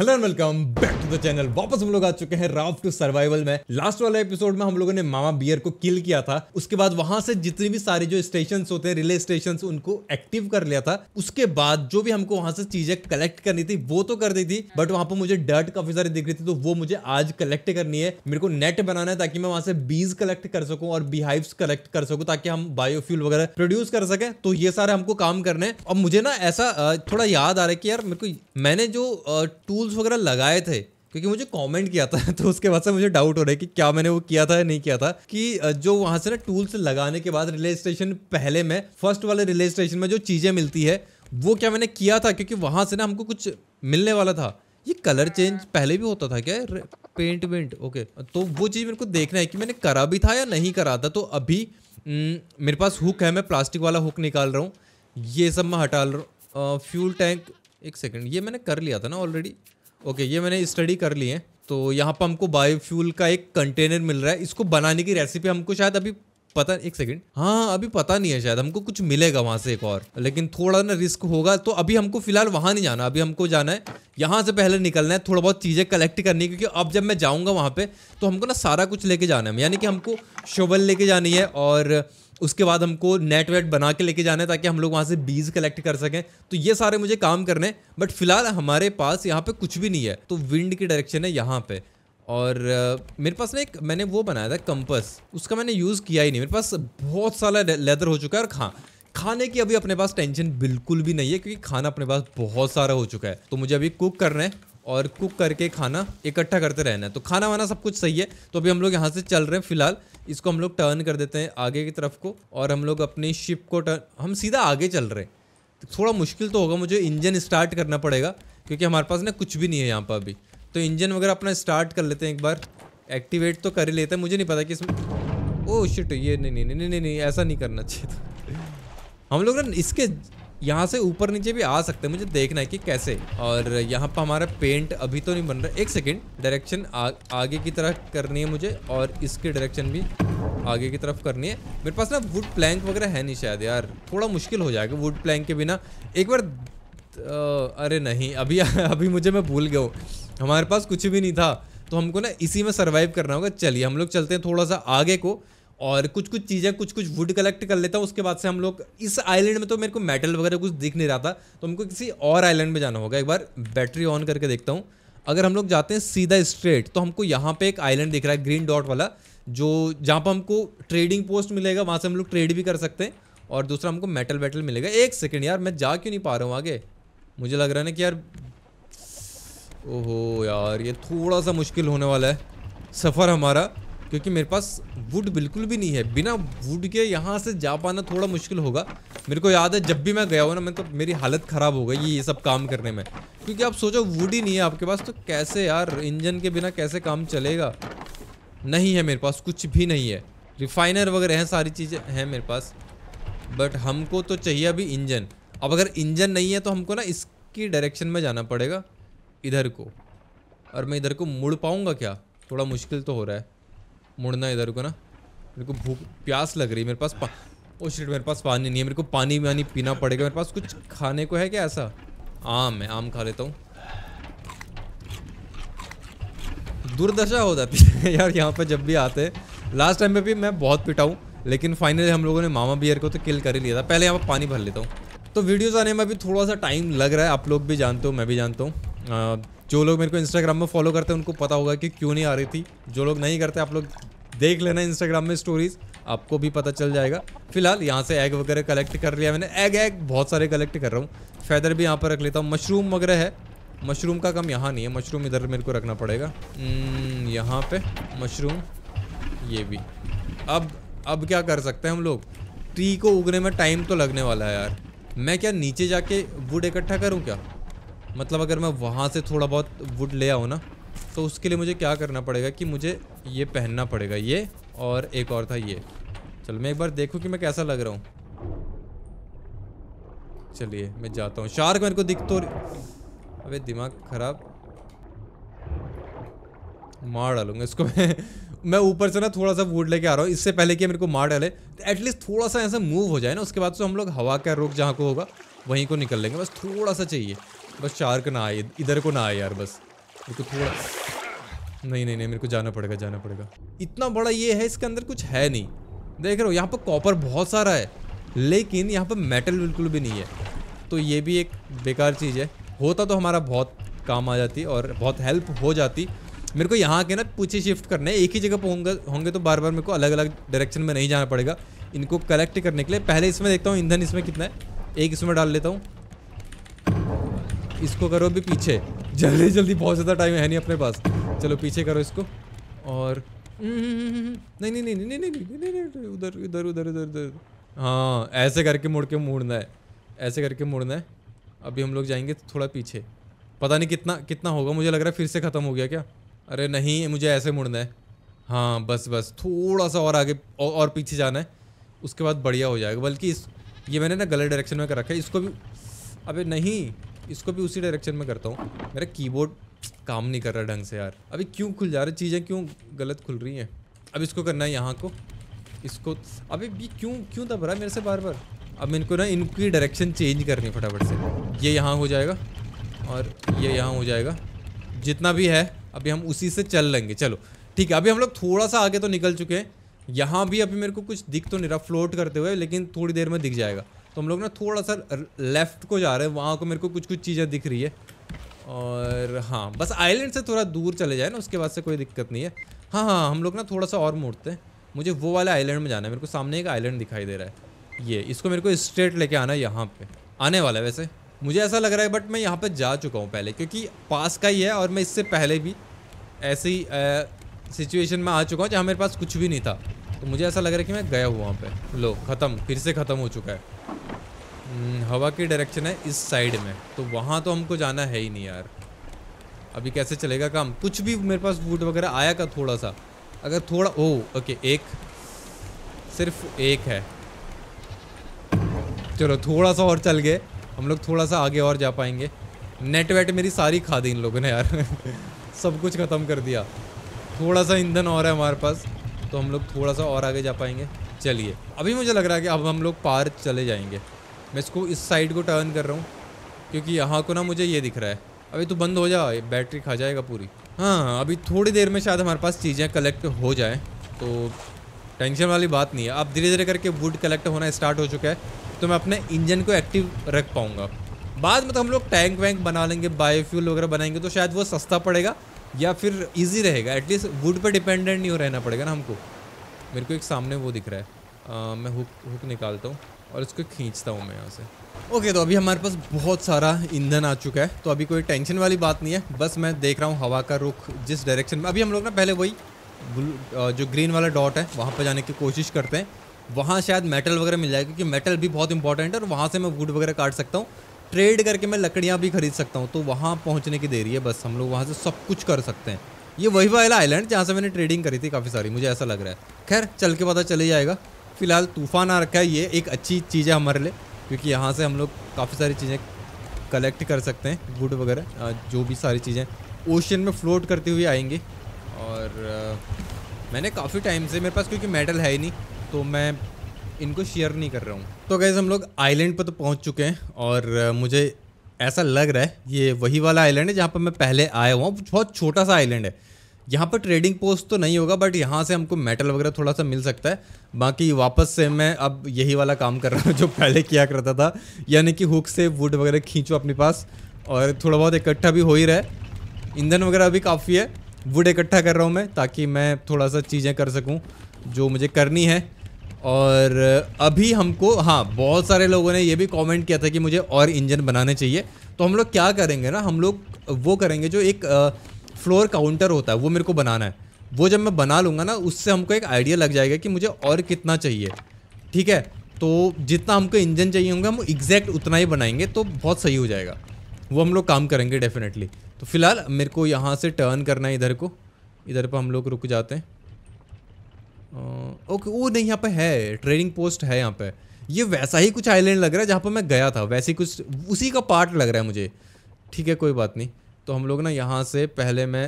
Hello and welcome back the channel वापस हम लोग आ चुके हैं राफ टू सर्वाइवल में लास्ट वाले एपिसोड में हम लोगों ने मामा बियर को किल किया था उसके बाद वहां से जितनी भी सारे जो स्टेशन होते हैं रिले स्टेशन उनको एक्टिव कर लिया था उसके बाद जो भी हमको वहां से चीजें कलेक्ट करनी थी वो तो कर दी थी बट वहां पर मुझे डर्ट काफी सारी दिख रही थी तो वो मुझे आज कलेक्ट करनी है मेरे को नेट बनाना है ताकि मैं वहां से बीज कलेक्ट कर सकूँ और बिहाइव कलेक्ट कर सकूँ ताकि हम बायोफ्यूल वगैरह प्रोड्यूस कर सके तो ये सारे हमको काम करने और मुझे ना ऐसा थोड़ा याद आ रहा है कि यार मेरे को मैंने जो टूल्स वगैरह लगाए थे क्योंकि मुझे कमेंट किया था तो उसके बाद से मुझे डाउट हो रहा है कि क्या मैंने वो किया था या नहीं किया था कि जो वहाँ से ना टूल्स लगाने के बाद रिले स्टेशन पहले में फर्स्ट वाले रिले स्टेशन में जो चीज़ें मिलती है वो क्या मैंने किया था क्योंकि वहाँ से ना हमको कुछ मिलने वाला था ये कलर चेंज पहले भी होता था क्या पेंट वेंट ओके तो वो चीज़ मेरे को देखना है कि मैंने करा भी था या नहीं करा था तो अभी मेरे पास हुक है मैं प्लास्टिक वाला हुक निकाल रहा हूँ ये सब मैं हटा रहा हूँ फ्यूल टैंक एक सेकेंड ये मैंने कर लिया था ना ऑलरेडी ओके ये मैंने स्टडी कर ली है तो यहाँ पर हमको बायोफ्यूल का एक कंटेनर मिल रहा है इसको बनाने की रेसिपी हमको शायद अभी पता एक सेकंड हाँ अभी पता नहीं है शायद हमको कुछ मिलेगा वहाँ से एक और लेकिन थोड़ा ना रिस्क होगा तो अभी हमको फिलहाल वहाँ नहीं जाना अभी हमको जाना है यहाँ से पहले निकलना है थोड़ा बहुत चीज़ें कलेक्ट करनी है क्योंकि अब जब मैं जाऊँगा वहाँ पे तो हमको ना सारा कुछ लेके जाना है यानी कि हमको शोबल लेके जानी है और उसके बाद हमको नेट वेट बना के लेके जाना है ताकि हम लोग वहाँ से बीज कलेक्ट कर सकें तो ये सारे मुझे काम करने बट फिलहाल हमारे पास यहाँ पे कुछ भी नहीं है तो विंड की डायरेक्शन है यहाँ पे और uh, मेरे पास ना एक मैंने वो बनाया था कंपस उसका मैंने यूज़ किया ही नहीं मेरे पास बहुत सारा लेदर हो चुका है और खा खाने की अभी अपने पास टेंशन बिल्कुल भी नहीं है क्योंकि खाना अपने पास बहुत सारा हो चुका है तो मुझे अभी कुक करना है और कुक करके खाना इकट्ठा करते रहना है तो खाना वाना सब कुछ सही है तो अभी हम लोग यहाँ से चल रहे हैं फिलहाल इसको हम लोग टर्न कर देते हैं आगे की तरफ को और हम लोग अपनी शिप को टर्न हम सीधा आगे चल रहे हैं तो थोड़ा मुश्किल तो होगा मुझे इंजन स्टार्ट करना पड़ेगा क्योंकि हमारे पास ना कुछ भी नहीं है यहाँ पर अभी तो इंजन वगैरह अपना स्टार्ट कर लेते हैं एक बार एक्टिवेट तो कर ही लेते हैं मुझे नहीं पता कि इसमें ओ oh शिट ये नहीं नहीं नहीं नहीं नहीं ऐसा नहीं करना चाहिए हम लोग ना इसके यहाँ से ऊपर नीचे भी आ सकते हैं मुझे देखना है कि कैसे और यहाँ पर हमारा पेंट अभी तो नहीं बन रहा एक सेकेंड डायरेक्शन आगे की तरफ करनी है मुझे और इसकी डायरेक्शन भी आगे की तरफ करनी है मेरे पास ना वुड प्लैंक वगैरह है नहीं शायद यार थोड़ा मुश्किल हो जाएगा वुड प्लैंक के बिना एक बार अरे नहीं अभी अभी मुझे मैं भूल गया हूँ हमारे पास कुछ भी नहीं था तो हमको ना इसी में सर्वाइव करना होगा चलिए हम लोग चलते हैं थोड़ा सा आगे को और कुछ कुछ चीज़ें कुछ कुछ वुड कलेक्ट कर लेता हूँ उसके बाद से हम लोग इस आइलैंड में तो मेरे को मेटल वगैरह कुछ दिख नहीं रहा था तो हमको किसी और आइलैंड में जाना होगा एक बार बैटरी ऑन करके देखता हूँ अगर हम लोग जाते हैं सीधा स्ट्रेट तो हमको यहाँ पे एक आइलैंड दिख रहा है ग्रीन डॉट वाला जो जहाँ पर हमको ट्रेडिंग पोस्ट मिलेगा वहाँ से हम लोग ट्रेड भी कर सकते हैं और दूसरा हमको मेटल वेटल मिलेगा एक सेकेंड यार मैं जा क्यों नहीं पा रहा हूँ आगे मुझे लग रहा है ना कि यार ओहो यार ये थोड़ा सा मुश्किल होने वाला है सफ़र हमारा क्योंकि मेरे पास वुड बिल्कुल भी नहीं है बिना वुड के यहाँ से जा पाना थोड़ा मुश्किल होगा मेरे को याद है जब भी मैं गया हूँ ना मैं तो मेरी हालत ख़राब हो गई ये सब काम करने में क्योंकि आप सोचो वुड ही नहीं है आपके पास तो कैसे यार इंजन के बिना कैसे काम चलेगा नहीं है मेरे पास कुछ भी नहीं है रिफाइनर वगैरह हैं सारी चीज़ें हैं मेरे पास बट हमको तो चाहिए अभी इंजन अब अगर इंजन नहीं है तो हमको ना इसकी डायरेक्शन में जाना पड़ेगा इधर को और मैं इधर को मुड़ पाऊँगा क्या थोड़ा मुश्किल तो हो रहा है मुड़ना इधर को ना मेरे को भूख प्यास लग रही है मेरे पास पा... ओ शिट मेरे पास पानी नहीं है मेरे को पानी वानी पीना पड़ेगा मेरे पास कुछ खाने को है क्या ऐसा आम है आम खा लेता हूँ दुर्दशा हो जाती है यार यहाँ पर जब भी आते लास्ट टाइम पे भी मैं बहुत पिटा हूँ लेकिन फाइनली हम लोगों ने मामा बियर को तो किल कर ही लिया था पहले यहाँ पर पानी भर लेता हूँ तो वीडियोज़ आने में भी थोड़ा सा टाइम लग रहा है आप लोग भी जानते हो मैं भी जानता हूँ जो लोग मेरे को इंस्टाग्राम में फॉलो करते हैं उनको पता होगा कि क्यों नहीं आ रही थी जो लोग नहीं करते आप लोग देख लेना इंस्टाग्राम में स्टोरीज आपको भी पता चल जाएगा फिलहाल यहाँ से एग वगैरह कलेक्ट कर लिया मैंने एग एग बहुत सारे कलेक्ट कर रहा हूँ फैदर भी यहाँ पर रख लेता हूँ मशरूम वगैरह है मशरूम का कम यहाँ नहीं है मशरूम इधर मेरे को रखना पड़ेगा hmm, यहाँ पे मशरूम ये भी अब अब क्या कर सकते हैं हम लोग ट्री को उगने में टाइम तो लगने वाला है यार मैं क्या नीचे जाके वुड इकट्ठा करूँ क्या मतलब अगर मैं वहाँ से थोड़ा बहुत वुड ले आऊँ ना तो उसके लिए मुझे क्या करना पड़ेगा कि मुझे ये पहनना पड़ेगा ये और एक और था ये चलो मैं एक बार देखूँ कि मैं कैसा लग रहा हूँ चलिए मैं जाता हूँ शार्क मेरे को दिख तो अबे दिमाग ख़राब मार डालूंगा इसको मैं मैं ऊपर से ना थोड़ा सा वुड लेके आ रहा हूँ इससे पहले कि मेरे को मार डाले तो एटलीस्ट थोड़ा सा ऐसा मूव हो जाए ना उसके बाद से तो हम लोग हवा का रुख जहाँ को होगा वहीं को निकल लेंगे बस थोड़ा सा चाहिए बस चार को ना आए इधर को ना आए यार बस मेरे को थोड़ा नहीं नहीं नहीं मेरे को जाना पड़ेगा जाना पड़ेगा इतना बड़ा ये है इसके अंदर कुछ है नहीं देख रहे हो यहाँ पर कॉपर बहुत सारा है लेकिन यहाँ पर मेटल बिल्कुल भी नहीं है तो ये भी एक बेकार चीज़ है होता तो हमारा बहुत काम आ जाती और बहुत हेल्प हो जाती मेरे को यहाँ के ना पूछे शिफ्ट करने एक ही जगह पर होंगे होंगे तो बार बार मेरे को अलग अलग डायरेक्शन में नहीं जाना पड़ेगा इनको कलेक्ट करने के लिए पहले इसमें देखता हूँ ईंधन इसमें कितना है एक इसमें डाल लेता हूँ इसको करो अभी पीछे जल्दी जल्दी बहुत ज़्यादा टाइम है नहीं अपने पास चलो पीछे करो इसको और नहीं नहीं नहीं नहीं नहीं नहीं नहीं उधर उधर उधर उधर उधर हाँ ऐसे करके मुड़ के मुड़ना है ऐसे करके मुड़ना है अभी हम लोग जाएंगे थोड़ा पीछे पता नहीं कितना कितना होगा मुझे लग रहा है फिर से ख़त्म हो गया क्या अरे नहीं मुझे ऐसे मुड़ना है हाँ बस बस थोड़ा सा और आगे औ, और पीछे जाना है उसके बाद बढ़िया हो जाएगा बल्कि इस ये मैंने ना गलत डायरेक्शन में कर रखा है इसको भी अबे नहीं इसको भी उसी डायरेक्शन में करता हूँ मेरा कीबोर्ड काम नहीं कर रहा ढंग से यार अभी क्यों खुल जा रही चीज़ें क्यों गलत खुल रही हैं अब इसको करना है यहाँ को इसको अभी भी क्यों क्यों दब रहा है मेरे से बार बार अब इनको ना इनकी डायरेक्शन चेंज करनी फटाफट से ये यहाँ हो जाएगा और ये यहाँ हो जाएगा जितना भी है अभी हम उसी से चल लेंगे चलो ठीक है अभी हम लोग थोड़ा सा आगे तो निकल चुके हैं यहाँ भी अभी मेरे को कुछ दिख तो नहीं रहा फ्लोट करते हुए लेकिन थोड़ी देर में दिख जाएगा तो हम लोग ना थोड़ा सा लेफ़्ट को जा रहे हैं वहाँ को मेरे को कुछ कुछ चीज़ें दिख रही है और हाँ बस आइलैंड से थोड़ा दूर चले जाए ना उसके बाद से कोई दिक्कत नहीं है हाँ हाँ हम लोग ना थोड़ा सा और मोड़ते हैं मुझे वो वाला आइलैंड में जाना है मेरे को सामने एक आइलैंड दिखाई दे रहा है ये इसको मेरे को स्ट्रेट लेके आना है यहाँ पे आने वाला है वैसे मुझे ऐसा लग रहा है बट मैं यहाँ पे जा चुका हूँ पहले क्योंकि पास का ही है और मैं इससे पहले भी ऐसी सिचुएशन में आ चुका हूँ जहाँ मेरे पास कुछ भी नहीं था तो मुझे ऐसा लग रहा है कि मैं गया हूँ वहाँ पर लो ख़त्म फिर से ख़त्म हो चुका है हम्म, हवा की डायरेक्शन है इस साइड में तो वहाँ तो हमको जाना है ही नहीं यार अभी कैसे चलेगा काम कुछ भी मेरे पास वूड वगैरह आया का थोड़ा सा अगर थोड़ा ओ ओके एक सिर्फ एक है चलो थोड़ा सा और चल गए हम लोग थोड़ा सा आगे और जा पाएंगे नेट वेट मेरी सारी खा दी इन लोगों ने यार सब कुछ ख़त्म कर दिया थोड़ा सा ईंधन और है हमारे पास तो हम लोग थोड़ा सा और आगे जा पाएंगे चलिए अभी मुझे लग रहा है कि अब हम लोग पार चले जाएंगे मैं इसको इस साइड को टर्न कर रहा हूँ क्योंकि यहाँ को ना मुझे ये दिख रहा है अभी तो बंद हो जा बैटरी खा जाएगा पूरी हाँ, हाँ अभी थोड़ी देर में शायद हमारे पास चीज़ें कलेक्ट हो जाएँ तो टेंशन वाली बात नहीं है अब धीरे धीरे करके वुड कलेक्ट होना स्टार्ट हो चुका है तो मैं अपने इंजन को एक्टिव रख पाऊँगा बाद में तो हम लोग टैंक वैंक बना लेंगे बायोफ्यूल वगैरह बनाएंगे तो शायद वो सस्ता पड़ेगा या फिर इजी रहेगा एटलीस्ट वुड पर डिपेंडेंट नहीं हो रहना पड़ेगा ना हमको मेरे को एक सामने वो दिख रहा है आ, मैं हुक हुक निकालता हूँ और इसको खींचता हूँ मैं यहाँ से ओके okay, तो अभी हमारे पास बहुत सारा ईंधन आ चुका है तो अभी कोई टेंशन वाली बात नहीं है बस मैं देख रहा हूँ हवा का रुख जिस डायरेक्शन में अभी हम लोग ना पहले वही जो ग्रीन वाला डॉट है वहाँ पर जाने की कोशिश करते हैं वहाँ शायद मेटल वगैरह मिल जाएगा क्योंकि मेटल भी बहुत इंपॉर्टेंट है और वहाँ से मैं वुड वगैरह काट सकता हूँ ट्रेड करके मैं लकड़ियाँ भी खरीद सकता हूँ तो वहाँ पहुँचने की देरी है बस हम लोग वहाँ से सब कुछ कर सकते हैं ये वही वाला आइलैंड जहाँ से मैंने ट्रेडिंग करी थी काफ़ी सारी मुझे ऐसा लग रहा है खैर चल के पता चले जाएगा फ़िलहाल तूफ़ान आ रखा है ये एक अच्छी चीज़ है हमारे लिए क्योंकि यहाँ से हम लोग काफ़ी सारी चीज़ें कलेक्ट कर सकते हैं वुड वगैरह जो भी सारी चीज़ें ओशन में फ्लोट करती हुई आएंगी और आ, मैंने काफ़ी टाइम से मेरे पास क्योंकि मेडल है ही नहीं तो मैं इनको शेयर नहीं कर रहा हूँ तो गैस हम लोग आइलैंड पर तो पहुँच चुके हैं और मुझे ऐसा लग रहा है ये वही वाला आइलैंड है जहाँ पर मैं पहले आया हुआ बहुत छोटा सा आइलैंड है यहाँ पर ट्रेडिंग पोस्ट तो नहीं होगा बट यहाँ से हमको मेटल वगैरह थोड़ा सा मिल सकता है बाकी वापस से मैं अब यही वाला काम कर रहा हूँ जो पहले किया करता था यानी कि हुक से वुड वगैरह खींचो अपने पास और थोड़ा बहुत इकट्ठा भी हो ही रहा है ईंधन वगैरह भी काफ़ी है वुड इकट्ठा कर रहा हूँ मैं ताकि मैं थोड़ा सा चीज़ें कर सकूँ जो मुझे करनी है और अभी हमको हाँ बहुत सारे लोगों ने ये भी कमेंट किया था कि मुझे और इंजन बनाने चाहिए तो हम लोग क्या करेंगे ना हम लोग वो करेंगे जो एक फ्लोर काउंटर होता है वो मेरे को बनाना है वो जब मैं बना लूँगा ना उससे हमको एक आइडिया लग जाएगा कि मुझे और कितना चाहिए ठीक है तो जितना हमको इंजन चाहिए होंगे हम एग्जैक्ट उतना ही बनाएंगे तो बहुत सही हो जाएगा वो हम लोग काम करेंगे डेफिनेटली तो फिलहाल मेरे को यहाँ से टर्न करना है इधर को इधर पर हम लोग रुक जाते हैं ओके वो नहीं यहाँ पर है ट्रेनिंग पोस्ट है यहाँ पर ये वैसा ही कुछ आइलैंड लग रहा है जहाँ पर मैं गया था वैसे कुछ उसी का पार्ट लग रहा है मुझे ठीक है कोई बात नहीं तो हम लोग ना यहाँ से पहले मैं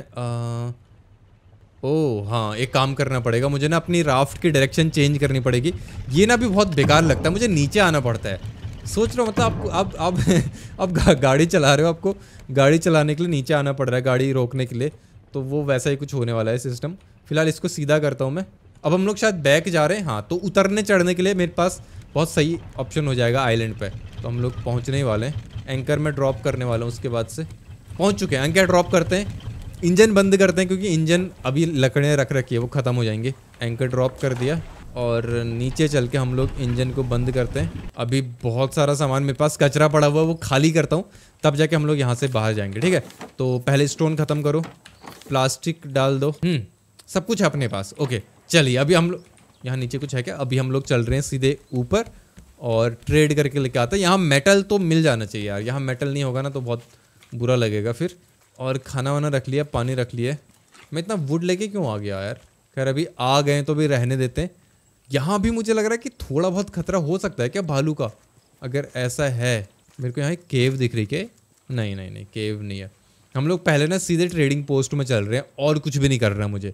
ओ हाँ एक काम करना पड़ेगा मुझे ना अपनी राफ्ट की डायरेक्शन चेंज करनी पड़ेगी ये ना भी बहुत बेकार लगता है मुझे नीचे आना पड़ता है सोच रहा हूँ मतलब आपको आप आप अब गाड़ी चला रहे हो आपको गाड़ी चलाने के लिए नीचे आना पड़ रहा है गाड़ी रोकने के लिए तो वो वैसा ही कुछ होने वाला है सिस्टम फिलहाल इसको सीधा करता हूँ मैं अब हम लोग शायद बैक जा रहे हैं हाँ तो उतरने चढ़ने के लिए मेरे पास बहुत सही ऑप्शन हो जाएगा आइलैंड पे तो हम लोग पहुँचने ही वाले हैं एंकर में ड्रॉप करने वाला हूँ उसके बाद से पहुंच चुके हैं एंकर ड्रॉप करते हैं इंजन बंद करते हैं क्योंकि इंजन अभी लकड़ियाँ रख रखी है वो ख़त्म हो जाएंगे एंकर ड्रॉप कर दिया और नीचे चल के हम लोग इंजन को बंद करते हैं अभी बहुत सारा सामान मेरे पास कचरा पड़ा हुआ है वो खाली करता हूँ तब जाके हम लोग यहाँ से बाहर जाएंगे ठीक है तो पहले स्टोन ख़त्म करो प्लास्टिक डाल दो हम्म, सब कुछ है अपने पास ओके चलिए अभी हम लोग यहाँ नीचे कुछ है क्या अभी हम लोग चल रहे हैं सीधे ऊपर और ट्रेड करके लेके आते हैं यहाँ मेटल तो मिल जाना चाहिए यार यहाँ मेटल नहीं होगा ना तो बहुत बुरा लगेगा फिर और खाना वाना रख लिया पानी रख लिया मैं इतना वुड लेके क्यों आ गया यार खैर अभी आ गए तो भी रहने देते हैं यहाँ भी मुझे लग रहा है कि थोड़ा बहुत खतरा हो सकता है क्या भालू का अगर ऐसा है मेरे को यहाँ एक केव दिख रही के नहीं नहीं नहीं केव नहीं है हम लोग पहले ना सीधे ट्रेडिंग पोस्ट में चल रहे हैं और कुछ भी नहीं कर रहा मुझे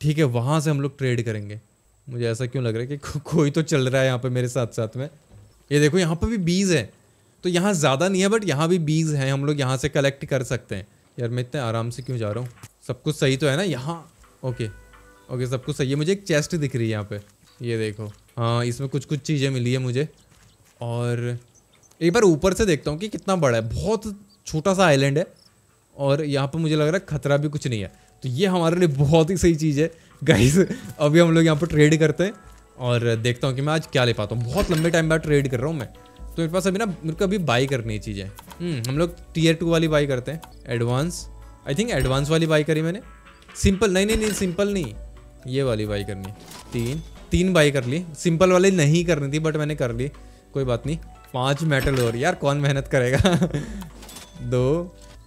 ठीक है वहाँ से हम लोग ट्रेड करेंगे मुझे ऐसा क्यों लग रहा है कि को, कोई तो चल रहा है यहाँ पर मेरे साथ साथ में ये देखो यहाँ पर भी बीज है तो यहाँ ज़्यादा नहीं है बट यहाँ भी बीज हैं हम लोग यहाँ से कलेक्ट कर सकते हैं यार मैं इतने आराम से क्यों जा रहा हूँ सब कुछ सही तो है ना यहाँ ओके ओके सब कुछ सही है मुझे एक चेस्ट दिख रही है यहाँ पर ये देखो हाँ इसमें कुछ कुछ चीज़ें मिली है मुझे और एक बार ऊपर से देखता हूँ कि कितना बड़ा है बहुत छोटा सा आइलैंड है और यहाँ पर मुझे लग रहा है खतरा भी कुछ नहीं है तो ये हमारे लिए बहुत ही सही चीज़ है गाइस अभी हम लोग यहाँ पर ट्रेड करते हैं और देखता हूँ कि मैं आज क्या ले पाता हूँ बहुत लंबे टाइम बाद ट्रेड कर रहा हूँ मैं तो मेरे पास अभी ना मेरे को अभी बाई करनी है चीज़ें हम्म, हम लोग टीयर टू वाली बाई करते हैं एडवांस आई थिंक एडवांस वाली बाई करी मैंने सिंपल नहीं नहीं नहीं सिंपल नहीं ये वाली बाई करनी तीन तीन बाई कर ली सिंपल वाली नहीं करनी थी बट मैंने कर ली कोई बात नहीं पाँच मेटल और यार कौन मेहनत करेगा दो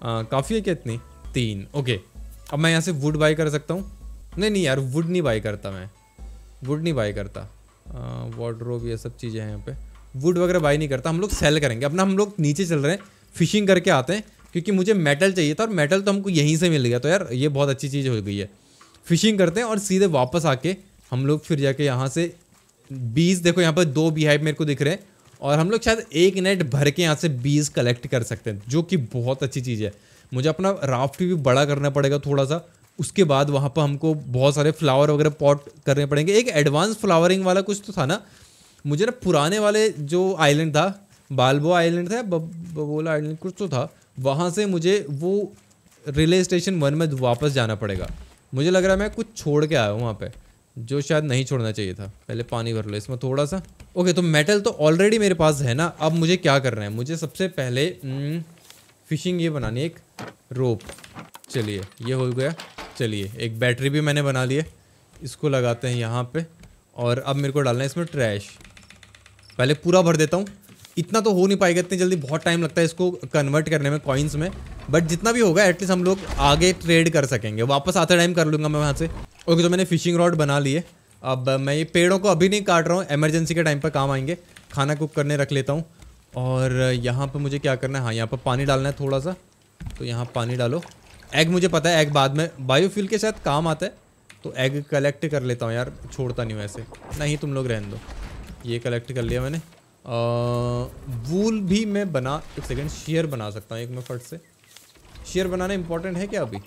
काफ़ी है क्या इतनी तीन ओके अब मैं यहाँ से वुड बाई कर सकता हूँ नहीं नहीं यार वुड नहीं बाई करता मैं वुड नहीं बाई करता वार्ड्रोब ये सब चीज़ें हैं यहाँ पर वुड वगैरह बाई नहीं करता हम लोग सेल करेंगे अपना हम लोग नीचे चल रहे हैं फिशिंग करके आते हैं क्योंकि मुझे मेटल चाहिए था और मेटल तो हमको यहीं से मिल गया तो यार ये बहुत अच्छी चीज़ हो गई है फिशिंग करते हैं और सीधे वापस आके हम लोग फिर जाके यहाँ से बीज देखो यहाँ पर दो बिहाइव मेरे को दिख रहे हैं और हम लोग शायद एक नेट भर के यहाँ से बीज कलेक्ट कर सकते हैं जो कि बहुत अच्छी चीज़ है मुझे अपना राफ्ट भी बड़ा करना पड़ेगा थोड़ा सा उसके बाद वहाँ पर हमको बहुत सारे फ्लावर वगैरह पॉट करने पड़ेंगे एक एडवांस फ्लावरिंग वाला कुछ तो था ना मुझे ना पुराने वाले जो आइलैंड था बालबो आइलैंड था बबोला आइलैंड कुछ तो था वहाँ से मुझे वो रिले स्टेशन वन में वापस जाना पड़ेगा मुझे लग रहा है मैं कुछ छोड़ के आया हूँ वहाँ पे जो शायद नहीं छोड़ना चाहिए था पहले पानी भर लो इसमें थोड़ा सा ओके तो मेटल तो ऑलरेडी मेरे पास है ना अब मुझे क्या करना है मुझे सबसे पहले फिशिंग हम्म, ये बनानी एक रोप चलिए ये हो गया चलिए एक बैटरी भी मैंने बना ली है इसको लगाते हैं यहाँ पे और अब मेरे को डालना है इसमें ट्रैश पहले पूरा भर देता हूँ इतना तो हो नहीं पाएगा इतनी जल्दी बहुत टाइम लगता है इसको कन्वर्ट करने में कॉइन्स में बट जितना भी होगा एटलीस्ट हम लोग आगे ट्रेड कर सकेंगे वापस आते टाइम कर लूँगा मैं वहाँ से ओके तो मैंने फिशिंग रॉड बना लिए अब मैं ये पेड़ों को अभी नहीं काट रहा हूँ एमरजेंसी के टाइम पर काम आएंगे खाना कुक करने रख लेता हूँ और यहाँ पर मुझे क्या करना है हाँ यहाँ पर पानी डालना है थोड़ा सा तो यहाँ पानी डालो एग मुझे पता है एग बाद में बायोफ्यूल के साथ काम आता है तो एग कलेक्ट कर लेता हूँ यार छोड़ता नहीं हूँ ऐसे नहीं तुम लोग रहने दो ये कलेक्ट कर लिया मैंने वूल भी मैं बना एक सेकेंड शेयर बना सकता हूँ एक मैं फट से शेयर बनाना इंपॉर्टेंट है क्या अभी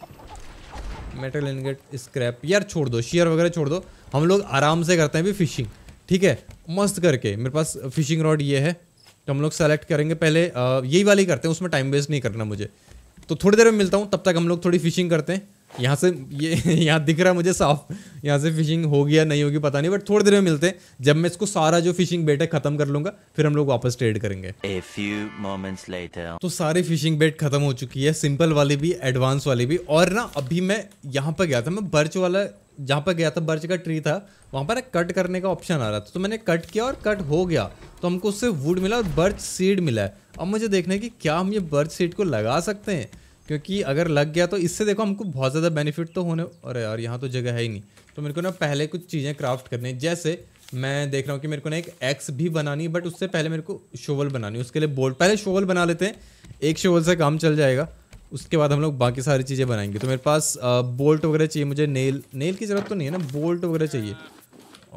मेटल इनगेट स्क्रैप यार छोड़ दो शेयर वगैरह छोड़ दो हम लोग आराम से करते हैं अभी फिशिंग ठीक है मस्त करके मेरे पास फिशिंग रॉड ये है तो हम लोग सेलेक्ट करेंगे पहले यही वाली करते हैं उसमें टाइम वेस्ट नहीं करना मुझे तो थोड़ी देर में मिलता हूँ तब तक हम लोग थोड़ी फिशिंग करते हैं यहाँ से ये यहाँ दिख रहा है मुझे साफ यहाँ से फिशिंग होगी या नहीं होगी पता नहीं बट थोड़ी देर में मिलते हैं जब मैं इसको सारा जो फिशिंग बेट है खत्म कर लूंगा फिर हम लोग वापस ट्रेड करेंगे A few moments later. तो सारी फिशिंग बेट खत्म हो चुकी है सिंपल वाली भी एडवांस वाली भी और ना अभी मैं यहाँ पर गया था मैं बर्च वाला जहाँ पर गया था बर्च का ट्री था वहाँ पर कट करने का ऑप्शन आ रहा था तो मैंने कट किया और कट हो गया तो हमको उससे वुड मिला और बर्च सीड मिला है अब मुझे देखना है कि क्या हम ये बर्च सीड को लगा सकते हैं क्योंकि अगर लग गया तो इससे देखो हमको बहुत ज़्यादा बेनिफिट तो होने अरे यार यहाँ तो जगह है ही नहीं तो मेरे को ना पहले कुछ चीज़ें क्राफ्ट करनी जैसे मैं देख रहा हूँ कि मेरे को ना एक एक्स भी बनानी है बट उससे पहले मेरे को शोवल बनानी है उसके लिए बोल्ट पहले शोवल बना लेते हैं एक शोवल से काम चल जाएगा उसके बाद हम लोग बाकी सारी चीज़ें बनाएंगे तो मेरे पास बोल्ट वगैरह चाहिए मुझे नेल नेल की ज़रूरत तो नहीं है ना बोल्ट वगैरह चाहिए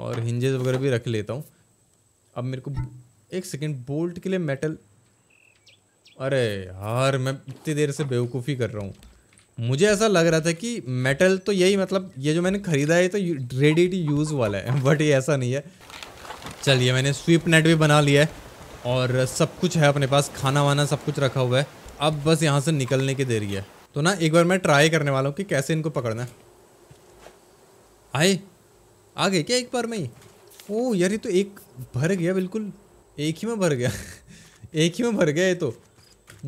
और हिंजेज वगैरह भी रख लेता हूँ अब मेरे को एक सेकेंड बोल्ट के लिए मेटल अरे यार मैं इतनी देर से बेवकूफ़ी कर रहा हूँ मुझे ऐसा लग रहा था कि मेटल तो यही मतलब ये जो मैंने ख़रीदा है तो रेडी टू यूज़ वाला है बट ये ऐसा नहीं है चलिए मैंने स्वीप नेट भी बना लिया है और सब कुछ है अपने पास खाना वाना सब कुछ रखा हुआ है अब बस यहाँ से निकलने की देरी है तो ना एक बार मैं ट्राई करने वाला हूँ कि कैसे इनको पकड़ना है आए आ गए क्या एक बार में ही ओ यार ये तो एक भर गया बिल्कुल एक ही में भर गया एक ही में भर गया ये तो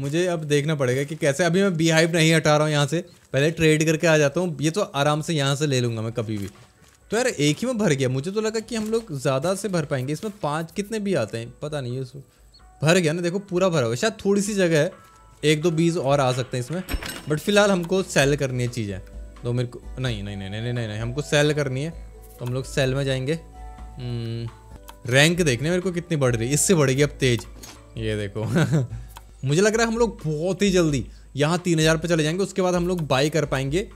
मुझे अब देखना पड़ेगा कि कैसे अभी मैं बी हाइव नहीं हटा रहा हूँ यहाँ से पहले ट्रेड करके आ जाता हूँ ये तो आराम से यहाँ से ले लूँगा मैं कभी भी तो यार एक ही में भर गया मुझे तो लगा कि हम लोग ज़्यादा से भर पाएंगे इसमें पाँच कितने भी आते हैं पता नहीं है उसको भर गया ना देखो पूरा भरा हुआ शायद थोड़ी सी जगह है एक दो बीज और आ सकते हैं इसमें बट फिलहाल हमको सेल करनी है चीज़ें तो मेरे को नहीं नहीं नहीं नहीं नहीं नहीं, नहीं हमको सेल करनी है तो हम लोग सेल में जाएंगे रैंक hmm, देखने मेरे को कितनी बढ़ रही है इससे बढ़ेगी अब तेज ये देखो मुझे लग रहा है हम लोग बहुत ही जल्दी यहाँ तीन हज़ार पर चले जाएंगे उसके बाद हम लोग बाई कर पाएंगे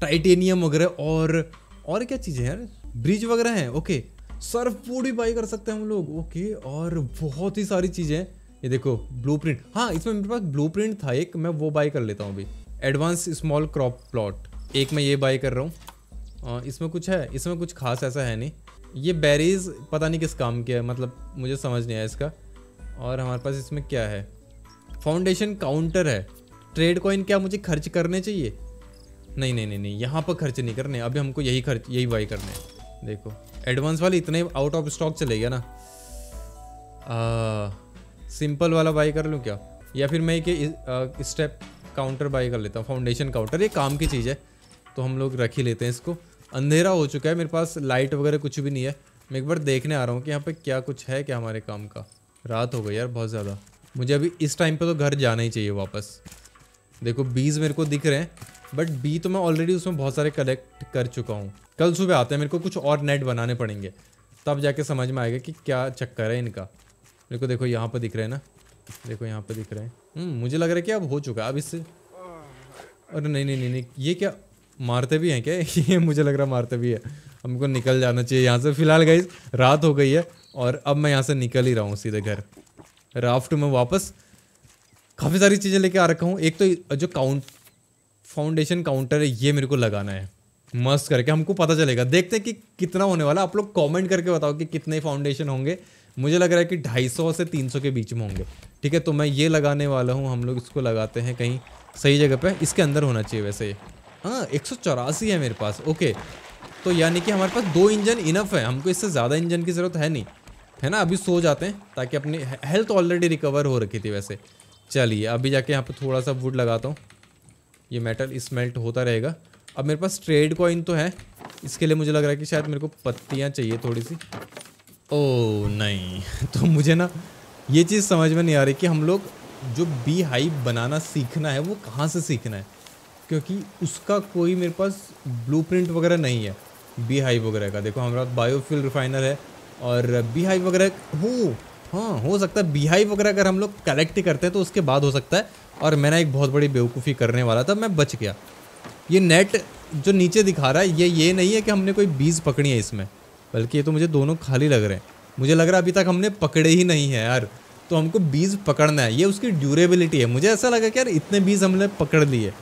टाइटेनियम वगैरह और और क्या चीज़ें यार ब्रिज वगैरह हैं ओके सर्फ बोर्ड भी बाई कर सकते हैं हम लोग ओके और बहुत ही सारी चीज़ें ये देखो ब्लू प्रिंट हाँ इसमें मेरे पास ब्लू प्रिंट था एक मैं वो बाई कर लेता हूँ अभी एडवांस स्मॉल क्रॉप प्लॉट एक मैं ये बाई कर रहा हूँ इसमें कुछ है इसमें कुछ खास ऐसा है नहीं ये बैरीज पता नहीं किस काम के है मतलब मुझे समझ नहीं आया इसका और हमारे पास इसमें क्या है फाउंडेशन काउंटर है ट्रेड कॉइन क्या मुझे खर्च करने चाहिए नहीं नहीं नहीं नहीं यहाँ पर खर्च नहीं करने अभी हमको यही खर्च यही बाई करने देखो एडवांस वाले इतने आउट ऑफ स्टॉक चले गया ना आ, सिंपल वाला बाई कर लूँ क्या या फिर मैं स्टेप काउंटर बाई कर लेता हूँ फाउंडेशन काउंटर ये काम की चीज़ है तो हम लोग रख ही लेते हैं इसको अंधेरा हो चुका है मेरे पास लाइट वगैरह कुछ भी नहीं है मैं एक बार देखने आ रहा हूँ कि यहाँ पे क्या कुछ है क्या हमारे काम का रात हो गई यार बहुत ज़्यादा मुझे अभी इस टाइम पे तो घर जाना ही चाहिए वापस देखो बीज मेरे को दिख रहे हैं बट बी तो मैं ऑलरेडी उसमें बहुत सारे कलेक्ट कर चुका हूँ कल सुबह आते हैं मेरे को कुछ और नेट बनाने पड़ेंगे तब जाके समझ में आएगा कि क्या चक्कर है इनका मेरे को देखो यहाँ पर दिख रहे हैं ना देखो यहाँ पर दिख रहे हैं हम्म, मुझे लग रहा है कि अब हो चुका है अब इससे अरे नहीं नहीं नहीं नहीं ये क्या मारते भी हैं क्या ये मुझे लग रहा मारते भी है हमको निकल जाना चाहिए यहाँ से फिलहाल गई रात हो गई है और अब मैं यहाँ से निकल ही रहा हूँ सीधे घर राफ्ट में वापस काफ़ी सारी चीज़ें लेके आ रखा हूँ एक तो जो काउंट फाउंडेशन काउंटर है ये मेरे को लगाना है मस्त करके हमको पता चलेगा देखते हैं कि कितना होने वाला आप लोग कमेंट करके बताओ कि कितने फाउंडेशन होंगे मुझे लग रहा है कि सौ से सौ के बीच में होंगे ठीक है तो मैं ये लगाने वाला हूँ हम लोग इसको लगाते हैं कहीं सही जगह पे इसके अंदर होना चाहिए वैसे हाँ एक है मेरे पास ओके तो यानी कि हमारे पास दो इंजन इनफ है हमको इससे ज़्यादा इंजन की ज़रूरत है नहीं है ना अभी सो जाते हैं ताकि अपनी हेल्थ ऑलरेडी रिकवर हो रखी थी वैसे चलिए अभी जाके यहाँ पे थोड़ा सा वुड लगाता हूँ ये मेटल स्मेल्ट होता रहेगा अब मेरे पास ट्रेड कॉइन तो है इसके लिए मुझे लग रहा है कि शायद मेरे को पत्तियाँ चाहिए थोड़ी सी ओ नहीं तो मुझे ना ये चीज़ समझ में नहीं आ रही कि हम लोग जो बी हाई बनाना सीखना है वो कहाँ से सीखना है क्योंकि उसका कोई मेरे पास ब्लूप्रिंट वगैरह नहीं है बी हाइव वगैरह का देखो हमारा बायोफिल बायोफ्यूल रिफाइनर है और हाई वगैरह हो हाँ हो सकता है हाई वगैरह अगर हम लोग कलेक्ट करते हैं तो उसके बाद हो सकता है और मैंने एक बहुत बड़ी बेवकूफ़ी करने वाला था मैं बच गया ये नेट जो नीचे दिखा रहा है ये ये नहीं है कि हमने कोई बीज पकड़ी है इसमें बल्कि ये तो मुझे दोनों खाली लग रहे हैं मुझे लग रहा है अभी तक हमने पकड़े ही नहीं है यार तो हमको बीज पकड़ना है ये उसकी ड्यूरेबिलिटी है मुझे ऐसा लगा कि यार इतने बीज हमने पकड़ लिए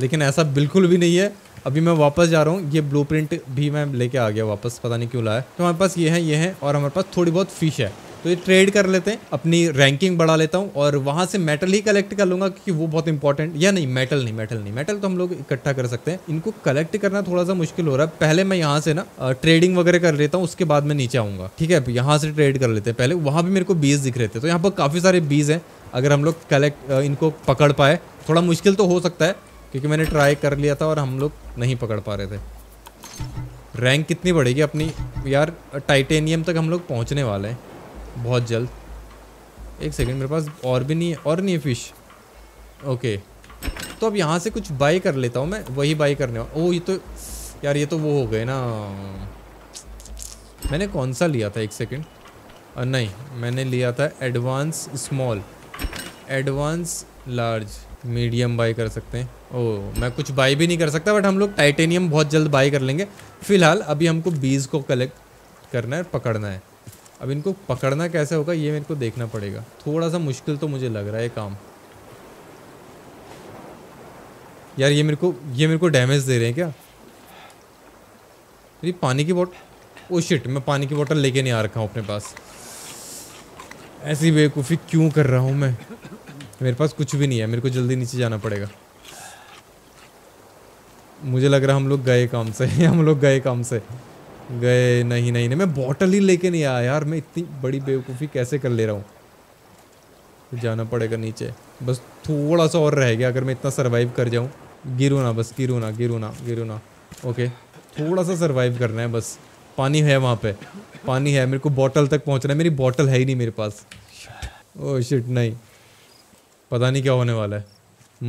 लेकिन ऐसा बिल्कुल भी नहीं है अभी मैं वापस जा रहा हूँ ये ब्लू भी मैं लेके आ गया वापस पता नहीं क्यों लाया तो हमारे पास ये है ये है और हमारे पास थोड़ी बहुत फिश है तो ये ट्रेड कर लेते हैं अपनी रैंकिंग बढ़ा लेता हूँ और वहाँ से मेटल ही कलेक्ट कर लूँगा क्योंकि वो बहुत इंपॉर्टेंट या नहीं मेटल नहीं मेटल नहीं मेटल तो हम लोग इकट्ठा कर सकते हैं इनको कलेक्ट करना थोड़ा सा मुश्किल हो रहा है पहले मैं यहाँ से ना ट्रेडिंग वगैरह कर लेता हूँ उसके बाद मैं नीचे आऊँगा ठीक है तो यहाँ से ट्रेड कर लेते हैं पहले वहाँ भी मेरे को बीज दिख रहे थे तो यहाँ पर काफ़ी सारे बीज हैं अगर हम लोग कलेक्ट इनको पकड़ पाए थोड़ा मुश्किल तो हो सकता है क्योंकि मैंने ट्राई कर लिया था और हम लोग नहीं पकड़ पा रहे थे रैंक कितनी बढ़ेगी अपनी यार टाइटेनियम तक हम लोग पहुंचने वाले हैं बहुत जल्द एक सेकंड मेरे पास और भी नहीं है और नहीं है फ़िश ओके तो अब यहाँ से कुछ बाई कर लेता हूँ मैं वही बाई करने वाला ओ ये तो यार ये तो वो हो गए ना मैंने कौन सा लिया था एक सेकेंड नहीं मैंने लिया था advance small advance large medium buy कर सकते हैं ओह मैं कुछ बाई भी नहीं कर सकता बट हम लोग टाइटेनियम बहुत जल्द बाई कर लेंगे फिलहाल अभी हमको बीज को कलेक्ट करना है पकड़ना है अब इनको पकड़ना कैसे होगा ये मेरे को देखना पड़ेगा थोड़ा सा मुश्किल तो मुझे लग रहा है काम यार ये मेरे को ये मेरे को डैमेज दे रहे हैं क्या मेरी पानी की बोट ओ शिट मैं पानी की बोतल लेके नहीं आ रखा हूँ अपने पास ऐसी बेवकूफ़ी क्यों कर रहा हूँ मैं मेरे पास कुछ भी नहीं है मेरे को जल्दी नीचे जाना पड़ेगा मुझे लग रहा हम लोग गए काम से हम लोग गए काम से गए नहीं नहीं नहीं मैं बॉटल ही लेके नहीं आया यार मैं इतनी बड़ी बेवकूफ़ी कैसे कर ले रहा हूँ जाना पड़ेगा नीचे बस थोड़ा सा और रह गया अगर मैं इतना सर्वाइव कर जाऊँ गिरू ना बस गिरू ना गिरू ना गिरू ना ओके थोड़ा सा सर्वाइव करना है बस पानी है वहाँ पे पानी है मेरे को बॉटल तक पहुँचना है मेरी बॉटल है ही नहीं मेरे पास ओ oh शिट नहीं पता नहीं क्या होने वाला है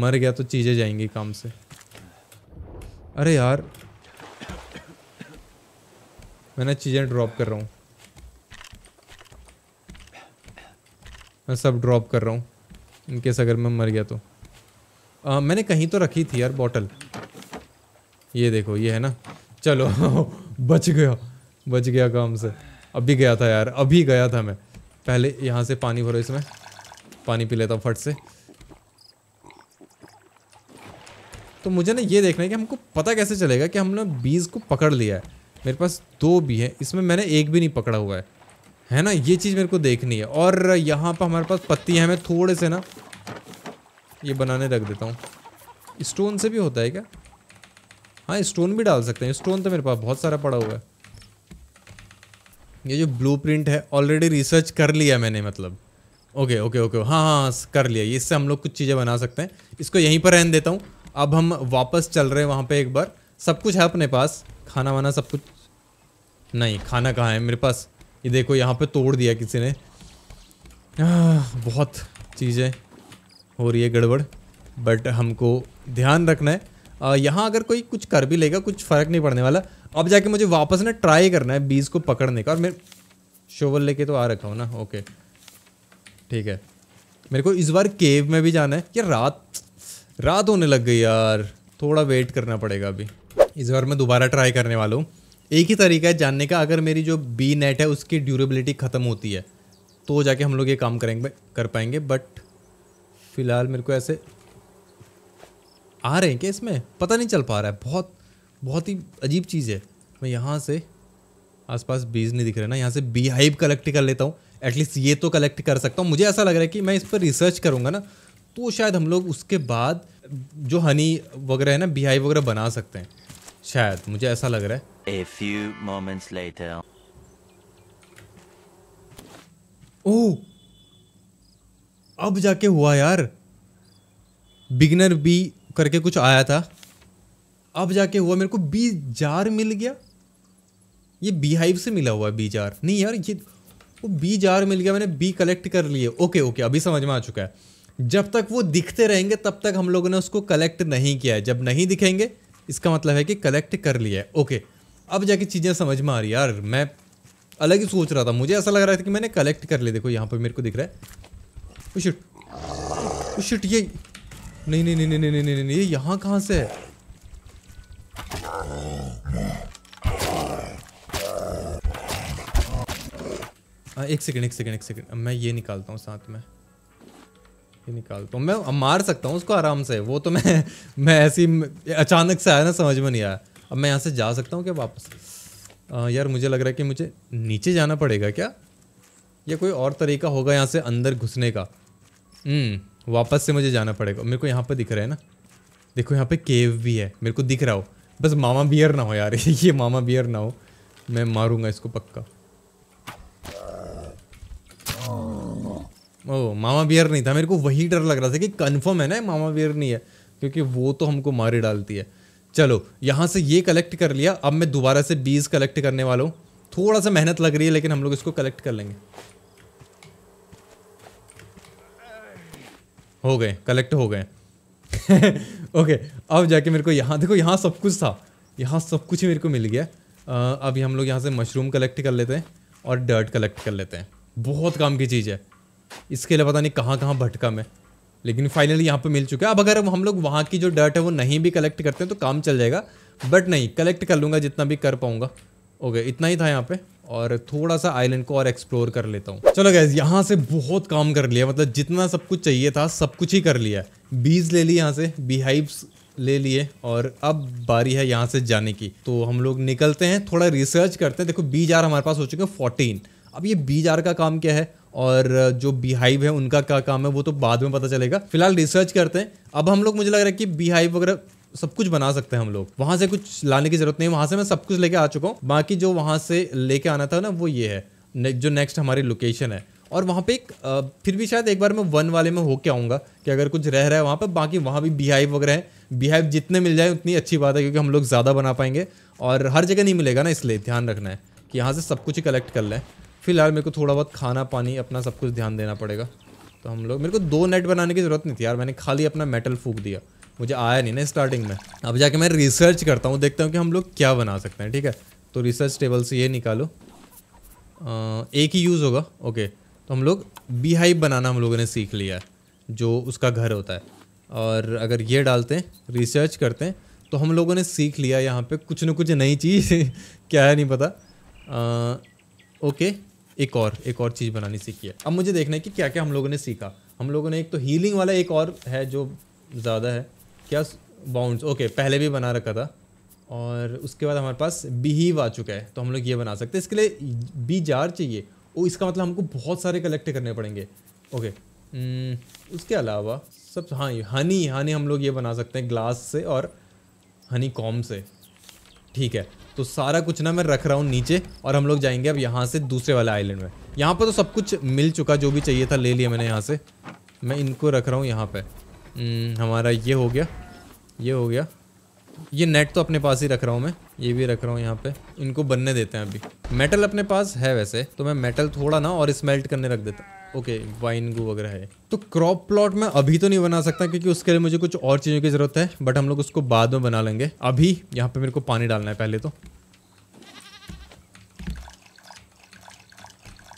मर गया तो चीज़ें जाएंगी काम से अरे यार मैंने चीज़ें ड्रॉप कर रहा हूँ मैं सब ड्रॉप कर रहा हूँ इनकेस अगर मैं मर गया तो आ, मैंने कहीं तो रखी थी यार बॉटल ये देखो ये है ना चलो बच गया बच गया काम से अभी गया था यार अभी गया था मैं पहले यहाँ से पानी भरो इसमें पानी पी लेता हूँ फट से तो मुझे ना ये देखना है कि हमको पता कैसे चलेगा कि हमने बीज को पकड़ लिया है मेरे पास दो भी है इसमें मैंने एक भी नहीं पकड़ा हुआ है है ना ये चीज़ मेरे को देखनी है और यहाँ पर हमारे पास पत्ती है मैं थोड़े से ना ये बनाने रख देता हूँ स्टोन से भी होता है क्या हाँ स्टोन भी डाल सकते हैं स्टोन तो मेरे पास बहुत सारा पड़ा हुआ है ये जो ब्लू है ऑलरेडी रिसर्च कर लिया मैंने मतलब ओके ओके ओके हाँ हाँ कर लिया इससे हम लोग कुछ चीज़ें बना सकते हैं इसको यहीं पर रहन देता हूँ अब हम वापस चल रहे हैं वहाँ पे एक बार सब कुछ है अपने पास खाना वाना सब कुछ नहीं खाना कहाँ है मेरे पास ये देखो यहाँ पे तोड़ दिया किसी ने आ, बहुत चीज़ें हो रही है गड़बड़ बट हमको ध्यान रखना है यहाँ अगर कोई कुछ कर भी लेगा कुछ फ़र्क नहीं पड़ने वाला अब जाके मुझे वापस ना ट्राई करना है बीज को पकड़ने का और मेरे शोवल लेके तो आ रखा हूँ ना ओके ठीक है मेरे को इस बार केव में भी जाना है यार रात रात होने लग गई यार थोड़ा वेट करना पड़ेगा अभी इस बार मैं दोबारा ट्राई करने वाला हूँ एक ही तरीका है जानने का अगर मेरी जो बी नेट है उसकी ड्यूरेबिलिटी ख़त्म होती है तो जाके हम लोग ये काम करेंगे कर पाएंगे बट फिलहाल मेरे को ऐसे आ रहे हैं क्या इसमें पता नहीं चल पा रहा है बहुत बहुत ही अजीब चीज़ है मैं यहाँ से आसपास बीज नहीं दिख रहे ना यहाँ से बी हाइव कलेक्ट कर लेता हूँ एटलीस्ट ये तो कलेक्ट कर सकता हूँ मुझे ऐसा लग रहा है कि मैं इस पर रिसर्च करूँगा ना तो शायद हम लोग उसके बाद जो हनी वगैरह है ना बिहाई वगैरह बना सकते हैं शायद मुझे ऐसा लग रहा है A few moments later. ओह अब जाके हुआ यार बिगनर बी करके कुछ आया था अब जाके हुआ मेरे को बी जार मिल गया ये बी हाइव से मिला हुआ है बी जार नहीं यार ये वो बी जार मिल गया मैंने बी कलेक्ट कर लिए ओके ओके अभी समझ में आ चुका है जब तक वो दिखते रहेंगे तब तक हम लोगों ने उसको कलेक्ट नहीं किया है जब नहीं दिखेंगे इसका मतलब है कि कलेक्ट कर लिया है ओके अब जाके चीज़ें समझ में आ रही यार मैं अलग ही सोच रहा था मुझे ऐसा लग रहा था कि मैंने कलेक्ट कर लिया देखो यहाँ पर मेरे को दिख रहा है शिट oh शिट oh ये नहीं नहीं नहीं नहीं नहीं नहीं नहीं ये यहाँ कहाँ से है हाँ, एक सेकंड एक सेकंड एक सेकंड मैं ये निकालता हूँ साथ में ये निकालता तो। हूँ मैं अब मार सकता हूँ उसको आराम से वो तो मैं मैं ऐसी अचानक से आया ना समझ में नहीं आया अब मैं यहाँ से जा सकता हूँ क्या वापस आ, यार मुझे लग रहा है कि मुझे नीचे जाना पड़ेगा क्या या कोई और तरीका होगा यहाँ से अंदर घुसने का हम्म, वापस से मुझे जाना पड़ेगा मेरे को यहाँ पर दिख रहा है ना देखो यहाँ पे केव भी है मेरे को दिख रहा हो बस मामा बियर ना हो यार ये मामा बियर ना हो मैं मारूंगा इसको पक्का ओ मामा बियर नहीं था मेरे को वही डर लग रहा था कि कन्फर्म है ना मामा बियर नहीं है क्योंकि वो तो हमको मारे डालती है चलो यहाँ से ये कलेक्ट कर लिया अब मैं दोबारा से बीज कलेक्ट करने वाला हूँ थोड़ा सा मेहनत लग रही है लेकिन हम लोग इसको कलेक्ट कर लेंगे हो गए कलेक्ट हो गए ओके अब जाके मेरे को यहाँ देखो यहाँ सब कुछ था यहाँ सब कुछ मेरे को मिल गया अभी हम लोग यहाँ से मशरूम कलेक्ट कर लेते हैं और डर्ट कलेक्ट कर लेते हैं बहुत काम की चीज़ है इसके लिए पता नहीं कहाँ कहाँ भटका मैं लेकिन फाइनली यहाँ पे मिल चुका है अब अगर हम लोग वहाँ की जो डर्ट है वो नहीं भी कलेक्ट करते हैं तो काम चल जाएगा बट नहीं कलेक्ट कर लूँगा जितना भी कर पाऊँगा ओके इतना ही था यहाँ पे और थोड़ा सा आइलैंड को और एक्सप्लोर कर लेता हूँ चलो गैस यहाँ से बहुत काम कर लिया मतलब जितना सब कुछ चाहिए था सब कुछ ही कर लिया बीज ले लिए यहाँ से बीहाइव्स ले लिए और अब बारी है यहाँ से जाने की तो हम लोग निकलते हैं थोड़ा रिसर्च करते हैं देखो बीज आर हमारे पास हो चुके हैं फोर्टीन अब ये बीज आर का काम क्या है और जो बीहाइव है उनका क्या काम है वो तो बाद में पता चलेगा फिलहाल रिसर्च करते हैं अब हम लोग मुझे लग रहा है कि बीहाइव वगैरह सब कुछ बना सकते हैं हम लोग वहां से कुछ लाने की जरूरत नहीं वहां से मैं सब कुछ लेके आ चुका हूँ बाकी जो वहां से लेके आना था ना वो ये है ने, जो नेक्स्ट हमारी लोकेशन है और वहाँ पे एक फिर भी शायद एक बार मैं वन वाले में होके आऊँगा कि अगर कुछ रह रहा है वहाँ पर बाकी वहाँ भी बिहाइव वगैरह है बिहाइव जितने मिल जाए उतनी अच्छी बात है क्योंकि हम लोग ज़्यादा बना पाएंगे और हर जगह नहीं मिलेगा ना इसलिए ध्यान रखना है कि यहाँ से सब कुछ ही कलेक्ट कर लें फिलहाल मेरे को थोड़ा बहुत खाना पानी अपना सब कुछ ध्यान देना पड़ेगा तो हम लोग मेरे को दो नेट बनाने की ज़रूरत नहीं थी यार मैंने खाली अपना मेटल फूक दिया मुझे आया नहीं ना स्टार्टिंग में अब जाके मैं रिसर्च करता हूँ देखता हूँ कि हम लोग क्या बना सकते हैं ठीक है तो रिसर्च टेबल से ये निकालो आ, एक ही यूज़ होगा ओके तो हम लोग बी हाइव बनाना हम लोगों ने सीख लिया है जो उसका घर होता है और अगर ये डालते हैं रिसर्च करते हैं तो हम लोगों ने सीख लिया यहाँ पर कुछ न कुछ नई चीज़ क्या है नहीं पता आ, ओके एक और एक और चीज़ बनानी सीखी है अब मुझे देखना है कि क्या क्या हम लोगों ने सीखा हम लोगों ने एक तो हीलिंग वाला एक और है जो ज़्यादा है क्या बाउंड ओके पहले भी बना रखा था और उसके बाद हमारे पास बिहीव आ चुका है तो हम लोग ये बना सकते हैं इसके लिए बी जार चाहिए वो इसका मतलब हमको बहुत सारे कलेक्ट करने पड़ेंगे ओके हम्म, उसके अलावा सब हाँ हनी हनी हम लोग ये बना सकते हैं ग्लास से और हनी कॉम से ठीक है तो सारा कुछ ना मैं रख रहा हूँ नीचे और हम लोग जाएंगे अब यहाँ से दूसरे वाले आइलैंड में यहाँ पर तो सब कुछ मिल चुका जो भी चाहिए था ले लिया मैंने यहाँ से मैं इनको रख रहा हूँ यहाँ पे हम्म, हमारा ये हो गया ये हो गया ये नेट तो अपने पास ही रख रहा हूँ मैं ये भी रख रहा हूँ यहाँ पे इनको बनने देते हैं अभी मेटल अपने पास है वैसे तो मैं मेटल थोड़ा ना और स्मेल्ट करने रख देता ओके वाइनगू वगैरह है तो क्रॉप प्लॉट मैं अभी तो नहीं बना सकता क्योंकि उसके लिए मुझे कुछ और चीज़ों की ज़रूरत है बट हम लोग उसको बाद में बना लेंगे अभी यहाँ पे मेरे को पानी डालना है पहले तो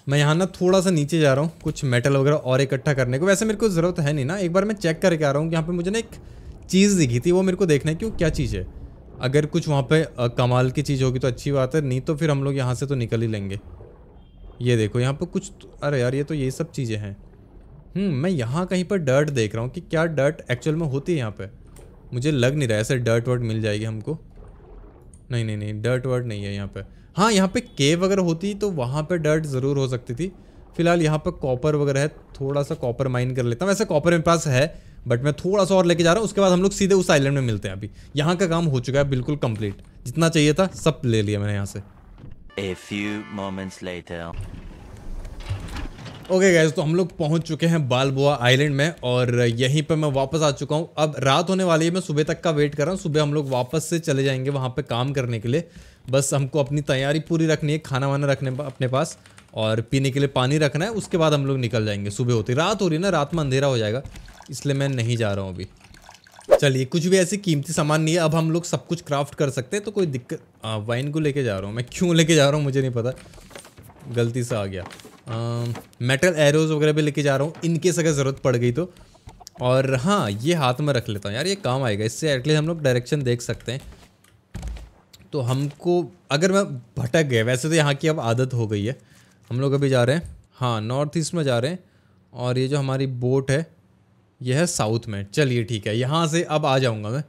मैं यहाँ ना थोड़ा सा नीचे जा रहा हूँ कुछ मेटल वगैरह और इकट्ठा करने को वैसे मेरे को ज़रूरत है नहीं ना एक बार मैं चेक करके आ रहा हूँ कि यहाँ पर मुझे ना एक चीज़ दिखी थी वो मेरे को देखना है कि वो क्या चीज़ है अगर कुछ वहाँ पे कमाल की चीज़ होगी तो अच्छी बात है नहीं तो फिर हम लोग यहाँ से तो निकल ही लेंगे ये देखो यहाँ पर कुछ तो- अरे यार ये तो ये सब चीज़ें हैं हम्म, मैं यहाँ कहीं पर डर्ट देख रहा हूँ कि क्या डर्ट एक्चुअल में होती है यहाँ पर मुझे लग नहीं रहा है ऐसे डर्ट वर्ट मिल जाएगी हमको नहीं नहीं नहीं डर्ट वर्ट नहीं है यहाँ पर हाँ यहाँ पे केव अगर होती तो वहाँ पे डर्ट ज़रूर हो सकती थी फिलहाल यहाँ पर कॉपर वगैरह है थोड़ा सा कॉपर माइन कर लेता हूँ वैसे कॉपर मेरे पास है बट मैं थोड़ा सा और लेके जा रहा हूँ उसके बाद हम लोग सीधे उस आइलैंड में मिलते हैं अभी यहाँ का काम हो चुका है बिल्कुल कंप्लीट जितना चाहिए था सब ले लिया मैंने यहाँ से A few moments later. Okay okay guess तो हम लोग पहुंच चुके हैं बालबुआ आइलैंड में और यहीं पर मैं वापस आ चुका हूं अब रात होने वाली है मैं सुबह तक का वेट कर रहा हूं सुबह हम लोग वापस से चले जाएंगे वहां पे काम करने के लिए बस हमको अपनी तैयारी पूरी रखनी है खाना वाना रखने अपने पास और पीने के लिए पानी रखना है उसके बाद हम लोग निकल जाएंगे सुबह होती रात हो रही है ना रात में अंधेरा हो जाएगा इसलिए मैं नहीं जा रहा हूँ अभी चलिए कुछ भी ऐसे कीमती सामान नहीं है अब हम लोग सब कुछ क्राफ्ट कर सकते हैं तो कोई दिक्कत वाइन को लेके जा रहा हूँ मैं क्यों लेके जा रहा हूँ मुझे नहीं पता गलती से आ गया मेटल एरोज वगैरह भी लेके जा रहा हूँ इनकेस अगर ज़रूरत पड़ गई तो और हाँ ये हाथ में रख लेता हूँ यार ये काम आएगा इससे एटलीस्ट हम लोग डायरेक्शन देख सकते हैं तो हमको अगर मैं भटक गए वैसे तो यहाँ की अब आदत हो गई है हम लोग अभी जा रहे हैं हाँ नॉर्थ ईस्ट में जा रहे हैं और ये जो हमारी बोट है यह है साउथ में चलिए ठीक है यहाँ से अब आ जाऊँगा मैं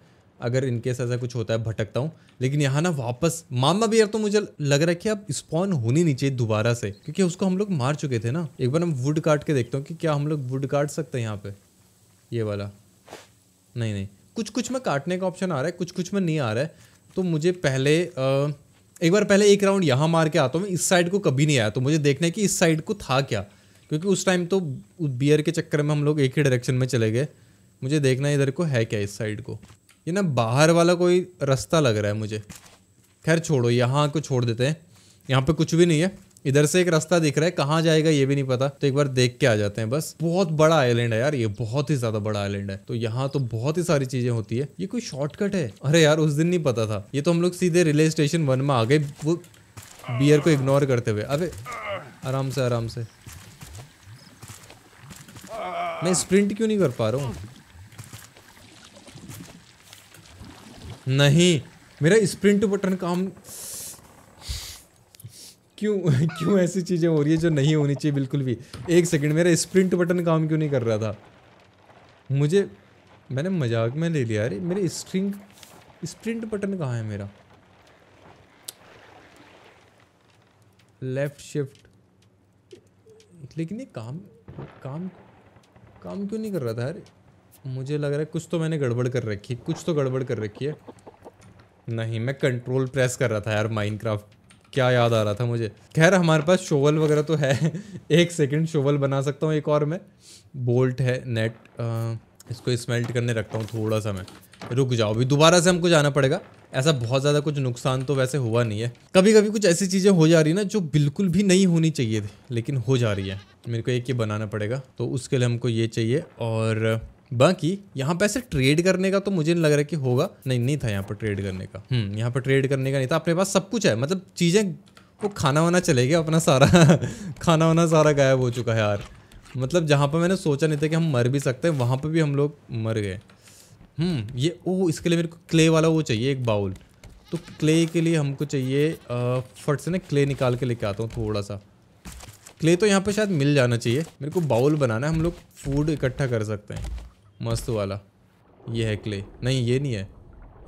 अगर इनकेस ऐसा कुछ होता है भटकता हूँ लेकिन यहाँ ना वापस मामा भी यार तो मुझे लग रहा है कि अब स्पॉन होनी नहीं चाहिए दोबारा से क्योंकि उसको हम लोग मार चुके थे ना एक बार हम वुड काट के देखता हूँ कि क्या हम लोग वुड काट सकते हैं यहाँ पे ये वाला नहीं नहीं कुछ कुछ में काटने का ऑप्शन आ रहा है कुछ कुछ में नहीं आ रहा है तो मुझे पहले आ, एक बार पहले एक राउंड यहाँ मार के आता हूँ मैं इस साइड को कभी नहीं आया तो मुझे देखना है कि इस साइड को था क्या क्योंकि उस टाइम तो बियर के चक्कर में हम लोग एक ही डायरेक्शन में चले गए मुझे देखना इधर को है क्या इस साइड को ये ना बाहर वाला कोई रास्ता लग रहा है मुझे खैर छोड़ो यहाँ को छोड़ देते हैं यहाँ पे कुछ भी नहीं है इधर से एक रास्ता दिख रहा है कहाँ जाएगा ये भी नहीं पता तो एक बार देख के आ जाते हैं बस बहुत बड़ा आइलैंड है यार ये बहुत ही ज्यादा बड़ा आइलैंड है तो यहाँ तो बहुत ही सारी चीजें होती है ये कोई शॉर्टकट है अरे यार उस दिन नहीं पता था ये तो हम लोग सीधे रेलवे स्टेशन वन में आ गए वो बियर को इग्नोर करते हुए अरे आराम से आराम से मैं स्प्रिंट क्यों नहीं कर पा रहा हूँ नहीं मेरा स्प्रिंट बटन काम क्यों क्यों ऐसी चीज़ें हो रही है जो नहीं होनी चाहिए बिल्कुल भी एक सेकंड मेरा स्प्रिंट बटन काम क्यों नहीं कर रहा था मुझे मैंने मजाक में ले लिया अरे मेरे स्ट्रिंग स्प्रिंट बटन कहाँ है मेरा लेफ्ट शिफ्ट लेकिन ये काम काम काम क्यों नहीं कर रहा था यार मुझे लग रहा है कुछ तो मैंने गड़बड़ कर रखी है कुछ तो गड़बड़ कर रखी है नहीं मैं कंट्रोल प्रेस कर रहा था यार माइनक्राफ्ट क्या याद आ रहा था मुझे खैर हमारे पास शोवल वगैरह तो है एक सेकंड शोवल बना सकता हूँ एक और मैं बोल्ट है नेट आ, इसको स्मेल्ट करने रखता हूँ थोड़ा सा मैं रुक जाओ अभी दोबारा से हमको जाना पड़ेगा ऐसा बहुत ज़्यादा कुछ नुकसान तो वैसे हुआ नहीं है कभी कभी कुछ ऐसी चीज़ें हो जा रही ना जो बिल्कुल भी नहीं होनी चाहिए थी लेकिन हो जा रही है मेरे को एक ये बनाना पड़ेगा तो उसके लिए हमको ये चाहिए और बाकी यहाँ पे ऐसे ट्रेड करने का तो मुझे नहीं लग रहा कि होगा नहीं नहीं था यहाँ पर ट्रेड करने का हम्म यहाँ पर ट्रेड करने का नहीं था अपने पास सब कुछ है मतलब चीज़ें वो खाना वाना चले गया अपना सारा खाना वाना सारा गायब हो चुका है यार मतलब जहाँ पर मैंने सोचा नहीं था कि हम मर भी सकते हैं वहाँ पर भी हम लोग मर गए हम्म ये ओ इसके लिए मेरे को क्ले वाला वो चाहिए एक बाउल तो क्ले के लिए हमको चाहिए फट से ना क्ले निकाल के लेके आता हूँ थोड़ा सा क्ले तो यहाँ पे शायद मिल जाना चाहिए मेरे को बाउल बनाना है हम लोग फूड इकट्ठा कर सकते हैं मस्त वाला ये है क्ले नहीं ये नहीं है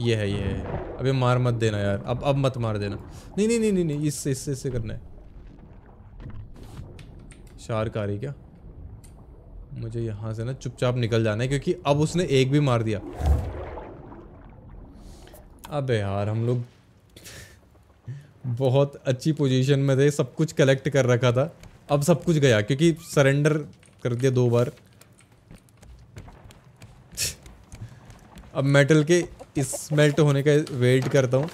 ये है ये है अभी मार मत देना यार अब अब मत मार देना नहीं नहीं नहीं नहीं, नहीं इससे इससे इससे करना है शार्क आ रही क्या मुझे यहाँ से ना चुपचाप निकल जाना है क्योंकि अब उसने एक भी मार दिया अबे यार हम लोग बहुत अच्छी पोजीशन में थे सब कुछ कलेक्ट कर रखा था अब सब कुछ गया क्योंकि सरेंडर कर दिया दो बार अब मेटल के इस मेल्ट होने का वेट करता हूँ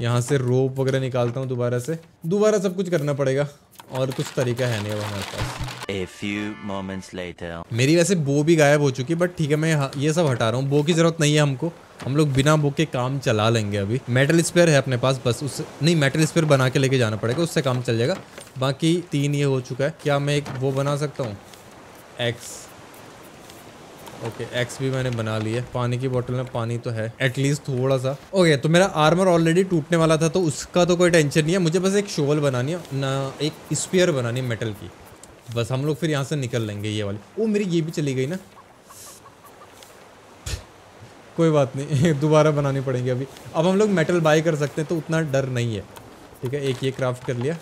यहाँ से रोप वगैरह निकालता हूँ दोबारा से दोबारा सब कुछ करना पड़ेगा और कुछ तरीका है नहीं वहाँ हमारे पास A few moments later. मेरी वैसे बो भी गायब हो चुकी है बट ठीक है मैं ये सब हटा रहा हूँ बो की जरूरत नहीं है हमको हम लोग बिना बो के काम चला लेंगे अभी मेटल स्पेयर है अपने पास बस उससे नहीं मेटल स्पेयर बना के लेके जाना पड़ेगा उससे काम चल जाएगा बाकी तीन ये हो चुका है क्या मैं एक वो बना सकता हूँ एक्स ओके okay, एक्स भी मैंने बना लिया पानी की बोतल में पानी तो है एटलीस्ट थोड़ा सा ओके okay, तो मेरा आर्मर ऑलरेडी टूटने वाला था तो उसका तो कोई टेंशन नहीं है मुझे बस एक शोवल बनानी है ना एक स्पेयर बनानी है मेटल की बस हम लोग फिर यहाँ से निकल लेंगे ये वाली ओ मेरी ये भी चली गई ना कोई बात नहीं दोबारा बनानी पड़ेंगी अभी अब हम लोग मेटल बाई कर सकते हैं तो उतना डर नहीं है ठीक है एक ये क्राफ्ट कर लिया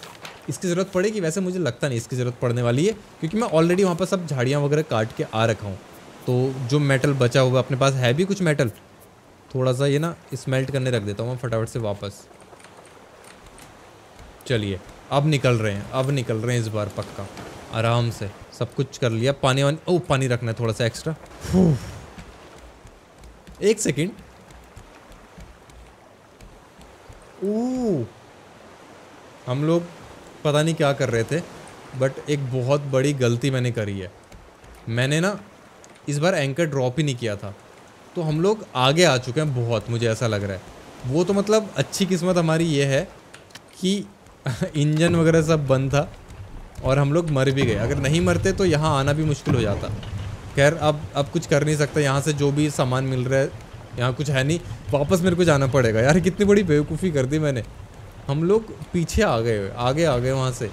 इसकी ज़रूरत पड़ेगी वैसे मुझे लगता नहीं इसकी ज़रूरत पड़ने वाली है क्योंकि मैं ऑलरेडी वहाँ पर सब झाड़ियाँ वगैरह काट के आ रखा हूँ तो जो मेटल बचा हुआ अपने पास है भी कुछ मेटल थोड़ा सा ये ना स्मेल्ट करने रख देता हूँ मैं फटाफट से वापस चलिए अब निकल रहे हैं अब निकल रहे हैं इस बार पक्का आराम से सब कुछ कर लिया पानी वानी ओ पानी रखना है थोड़ा सा एक्स्ट्रा एक सेकेंड ओ हम लोग पता नहीं क्या कर रहे थे बट एक बहुत बड़ी गलती मैंने करी है मैंने ना इस बार एंकर ड्रॉप ही नहीं किया था तो हम लोग आगे आ चुके हैं बहुत मुझे ऐसा लग रहा है वो तो मतलब अच्छी किस्मत हमारी ये है कि इंजन वगैरह सब बंद था और हम लोग मर भी गए अगर नहीं मरते तो यहाँ आना भी मुश्किल हो जाता खैर अब अब कुछ कर नहीं सकता यहाँ से जो भी सामान मिल रहा है यहाँ कुछ है नहीं वापस मेरे को जाना पड़ेगा यार कितनी बड़ी बेवकूफ़ी कर दी मैंने हम लोग पीछे आ गए आगे आ गए वहाँ से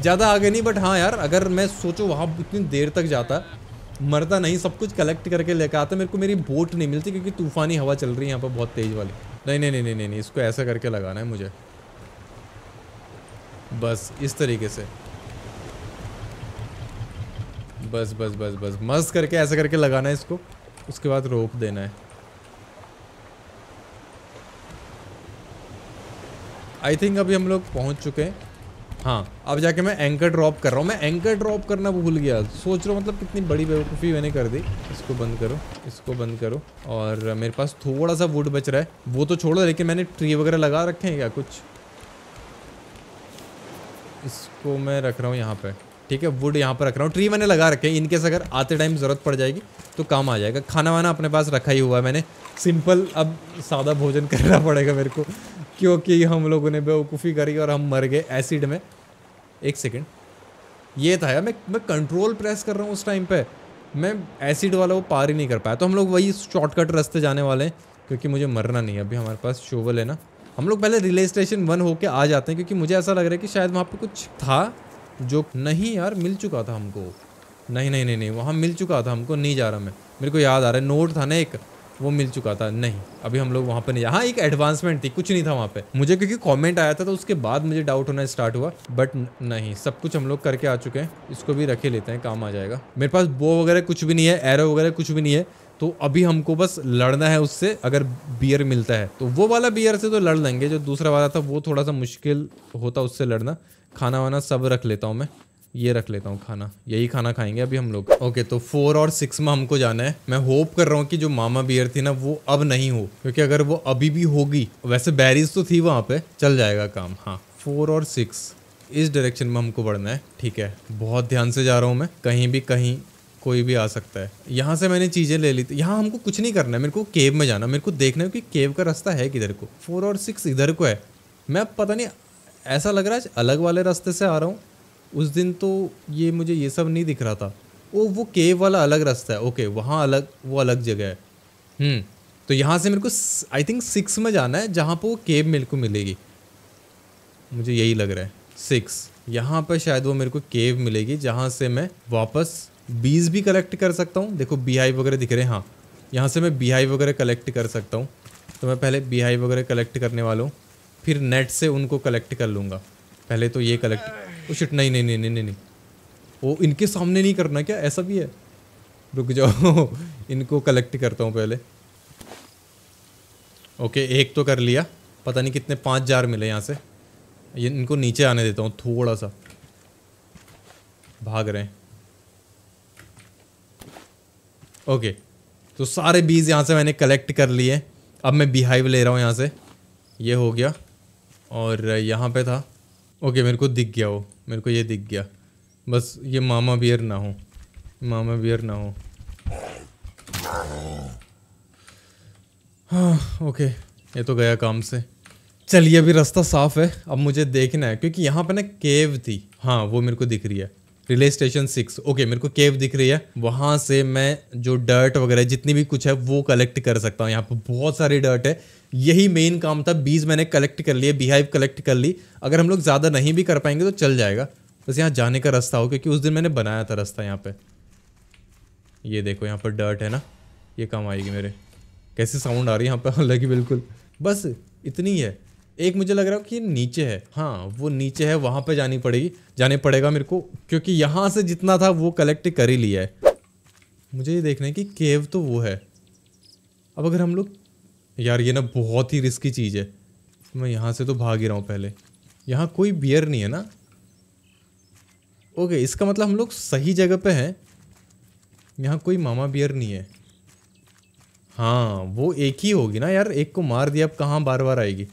ज़्यादा आगे नहीं बट हाँ यार अगर मैं सोचूँ वहाँ इतनी देर तक जाता मरता नहीं सब कुछ कलेक्ट करके लेकर आता मेरे को मेरी बोट नहीं मिलती क्योंकि तूफ़ानी हवा चल रही है यहाँ पर बहुत तेज़ वाली नहीं नहीं नहीं नहीं नहीं नहीं इसको ऐसा करके लगाना है मुझे बस इस तरीके से बस बस बस बस मस्त करके ऐसा करके लगाना है इसको उसके बाद रोक देना है आई थिंक अभी हम लोग पहुँच चुके हैं हाँ अब जाके मैं एंकर ड्रॉप कर रहा हूँ मैं एंकर ड्रॉप करना भूल गया सोच रहा हूँ मतलब कितनी बड़ी बेवकूफ़ी मैंने कर दी इसको बंद करो इसको बंद करो और मेरे पास थोड़ा सा वुड बच रहा है वो तो छोड़ो लेकिन मैंने ट्री वगैरह लगा रखे हैं क्या कुछ इसको मैं रख रहा हूँ यहाँ पर ठीक है वुड यहाँ पर रख रहा हूँ ट्री मैंने लगा रखे हैं इनकेस अगर आते टाइम ज़रूरत पड़ जाएगी तो काम आ जाएगा खाना वाना अपने पास रखा ही हुआ है मैंने सिंपल अब सादा भोजन करना पड़ेगा मेरे को क्योंकि हम लोगों ने बेवकूफ़ी करी और हम मर गए एसिड में एक सेकेंड ये था यार मैं मैं कंट्रोल प्रेस कर रहा हूँ उस टाइम पे मैं एसिड वाला वो पार ही नहीं कर पाया तो हम लोग वही शॉर्टकट रास्ते जाने वाले हैं क्योंकि मुझे मरना नहीं है अभी हमारे पास शोवल है ना हम लोग पहले रिले स्टेशन वन होके आ जाते हैं क्योंकि मुझे ऐसा लग रहा है कि शायद वहाँ पर कुछ था जो नहीं यार मिल चुका था हमको नहीं नहीं नहीं नहीं वहाँ मिल चुका था हमको नहीं जा रहा मैं मेरे को याद आ रहा है नोट था ना एक वो मिल चुका था नहीं अभी हम लोग वहाँ पर नहीं हाँ एक एडवांसमेंट थी कुछ नहीं था वहाँ पे मुझे क्योंकि कमेंट आया था तो उसके बाद मुझे डाउट होना स्टार्ट हुआ बट नहीं सब कुछ हम लोग करके आ चुके हैं इसको भी रखे लेते हैं काम आ जाएगा मेरे पास बो वगैरह कुछ भी नहीं है एरो वगैरह कुछ भी नहीं है तो अभी हमको बस लड़ना है उससे अगर बियर मिलता है तो वो वाला बियर से तो लड़ लेंगे जो दूसरा वाला था वो थोड़ा सा मुश्किल होता उससे लड़ना खाना वाना सब रख लेता हूँ मैं ये रख लेता हूँ खाना यही खाना खाएंगे अभी हम लोग ओके तो फोर और सिक्स में हमको जाना है मैं होप कर रहा हूँ कि जो मामा बियर थी ना वो अब नहीं हो क्योंकि अगर वो अभी भी होगी वैसे बैरीज तो थी वहाँ पे चल जाएगा काम हाँ फोर और सिक्स इस डायरेक्शन में हमको बढ़ना है ठीक है बहुत ध्यान से जा रहा हूँ मैं कहीं भी कहीं कोई भी आ सकता है यहाँ से मैंने चीज़ें ले ली थी यहाँ हमको कुछ नहीं करना है मेरे को केव में जाना मेरे को देखना है कि केव का रास्ता है किधर को फोर और सिक्स इधर को है मैं पता नहीं ऐसा लग रहा है अलग वाले रास्ते से आ रहा हूँ उस दिन तो ये मुझे ये सब नहीं दिख रहा था ओ वो केव वाला अलग रास्ता है ओके वहाँ अलग वो अलग जगह है हम्म, तो यहाँ से मेरे को आई थिंक सिक्स में जाना है जहाँ पर वो केव मेरे को मिलेगी मुझे यही लग रहा है सिक्स यहाँ पर शायद वो मेरे को केव मिलेगी जहाँ से मैं वापस बीज भी कलेक्ट कर सकता हूँ देखो बिहाई वगैरह दिख रहे हैं हाँ यहाँ से मैं बिहाई वगैरह कलेक्ट कर सकता हूँ तो मैं पहले बिहाई वगैरह कलेक्ट करने वाला हूँ फिर नेट से उनको कलेक्ट कर लूँगा पहले तो ये कलेक्ट ओ oh, शिट नहीं नहीं नहीं नहीं नहीं वो oh, इनके सामने नहीं करना क्या ऐसा भी है रुक जाओ इनको कलेक्ट करता हूँ पहले ओके एक तो कर लिया पता नहीं कितने पाँच जार मिले यहाँ से ये इनको नीचे आने देता हूँ थोड़ा सा भाग रहे हैं ओके तो सारे बीज यहाँ से मैंने कलेक्ट कर लिए अब मैं बिहाइव ले रहा हूँ यहाँ से ये हो गया और यहाँ पे था ओके मेरे को दिख गया वो मेरे को ये दिख गया बस ये मामा बियर ना हो मामा बियर ना हो हाँ ओके ये तो गया काम से चलिए अभी रास्ता साफ है अब मुझे देखना है क्योंकि यहाँ पे ना केव थी हाँ वो मेरे को दिख रही है रिले स्टेशन सिक्स ओके मेरे को केव दिख रही है वहाँ से मैं जो डर्ट वगैरह जितनी भी कुछ है वो कलेक्ट कर सकता हूँ यहाँ पे बहुत सारी डर्ट है यही मेन काम था बीज मैंने कलेक्ट कर लिए बिहाइव कलेक्ट कर ली अगर हम लोग ज़्यादा नहीं भी कर पाएंगे तो चल जाएगा बस यहाँ जाने का रास्ता हो क्योंकि उस दिन मैंने बनाया था रास्ता यहाँ पे ये देखो यहाँ पर डर्ट है ना ये काम आएगी मेरे कैसी साउंड आ रही है यहाँ पर लगी बिल्कुल बस इतनी है एक मुझे लग रहा है कि नीचे है हाँ वो नीचे है वहाँ पे जानी पड़ेगी जाने पड़ेगा मेरे को क्योंकि यहाँ से जितना था वो कलेक्ट कर ही लिया है मुझे ये देखना है कि केव तो वो है अब अगर हम लोग यार ये ना बहुत ही रिस्की चीज़ है मैं यहाँ से तो भाग ही रहा हूँ पहले यहाँ कोई बियर नहीं है ना ओके इसका मतलब हम लोग सही जगह पे हैं यहाँ कोई मामा बियर नहीं है हाँ वो एक ही होगी ना यार एक को मार दिया अब कहाँ बार बार आएगी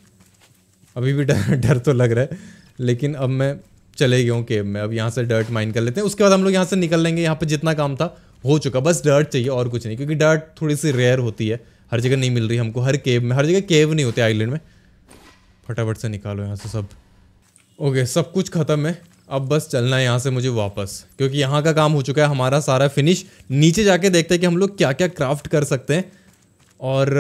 अभी भी डर डर तो लग रहा है लेकिन अब मैं चले गया हूँ केब में अब यहाँ से डर्ट माइन कर लेते हैं उसके बाद हम लोग यहाँ से निकल लेंगे यहाँ पर जितना काम था हो चुका बस डर्ट चाहिए और कुछ नहीं क्योंकि डर्ट थोड़ी सी रेयर होती है हर जगह नहीं मिल रही हमको हर केव में हर जगह केव नहीं होते आइलैंड में फटाफट से निकालो यहाँ से सब ओके सब कुछ ख़त्म है अब बस चलना है यहाँ से मुझे वापस क्योंकि यहाँ का काम हो चुका है हमारा सारा फिनिश नीचे जाके देखते हैं कि हम लोग क्या क्या क्राफ्ट कर सकते हैं और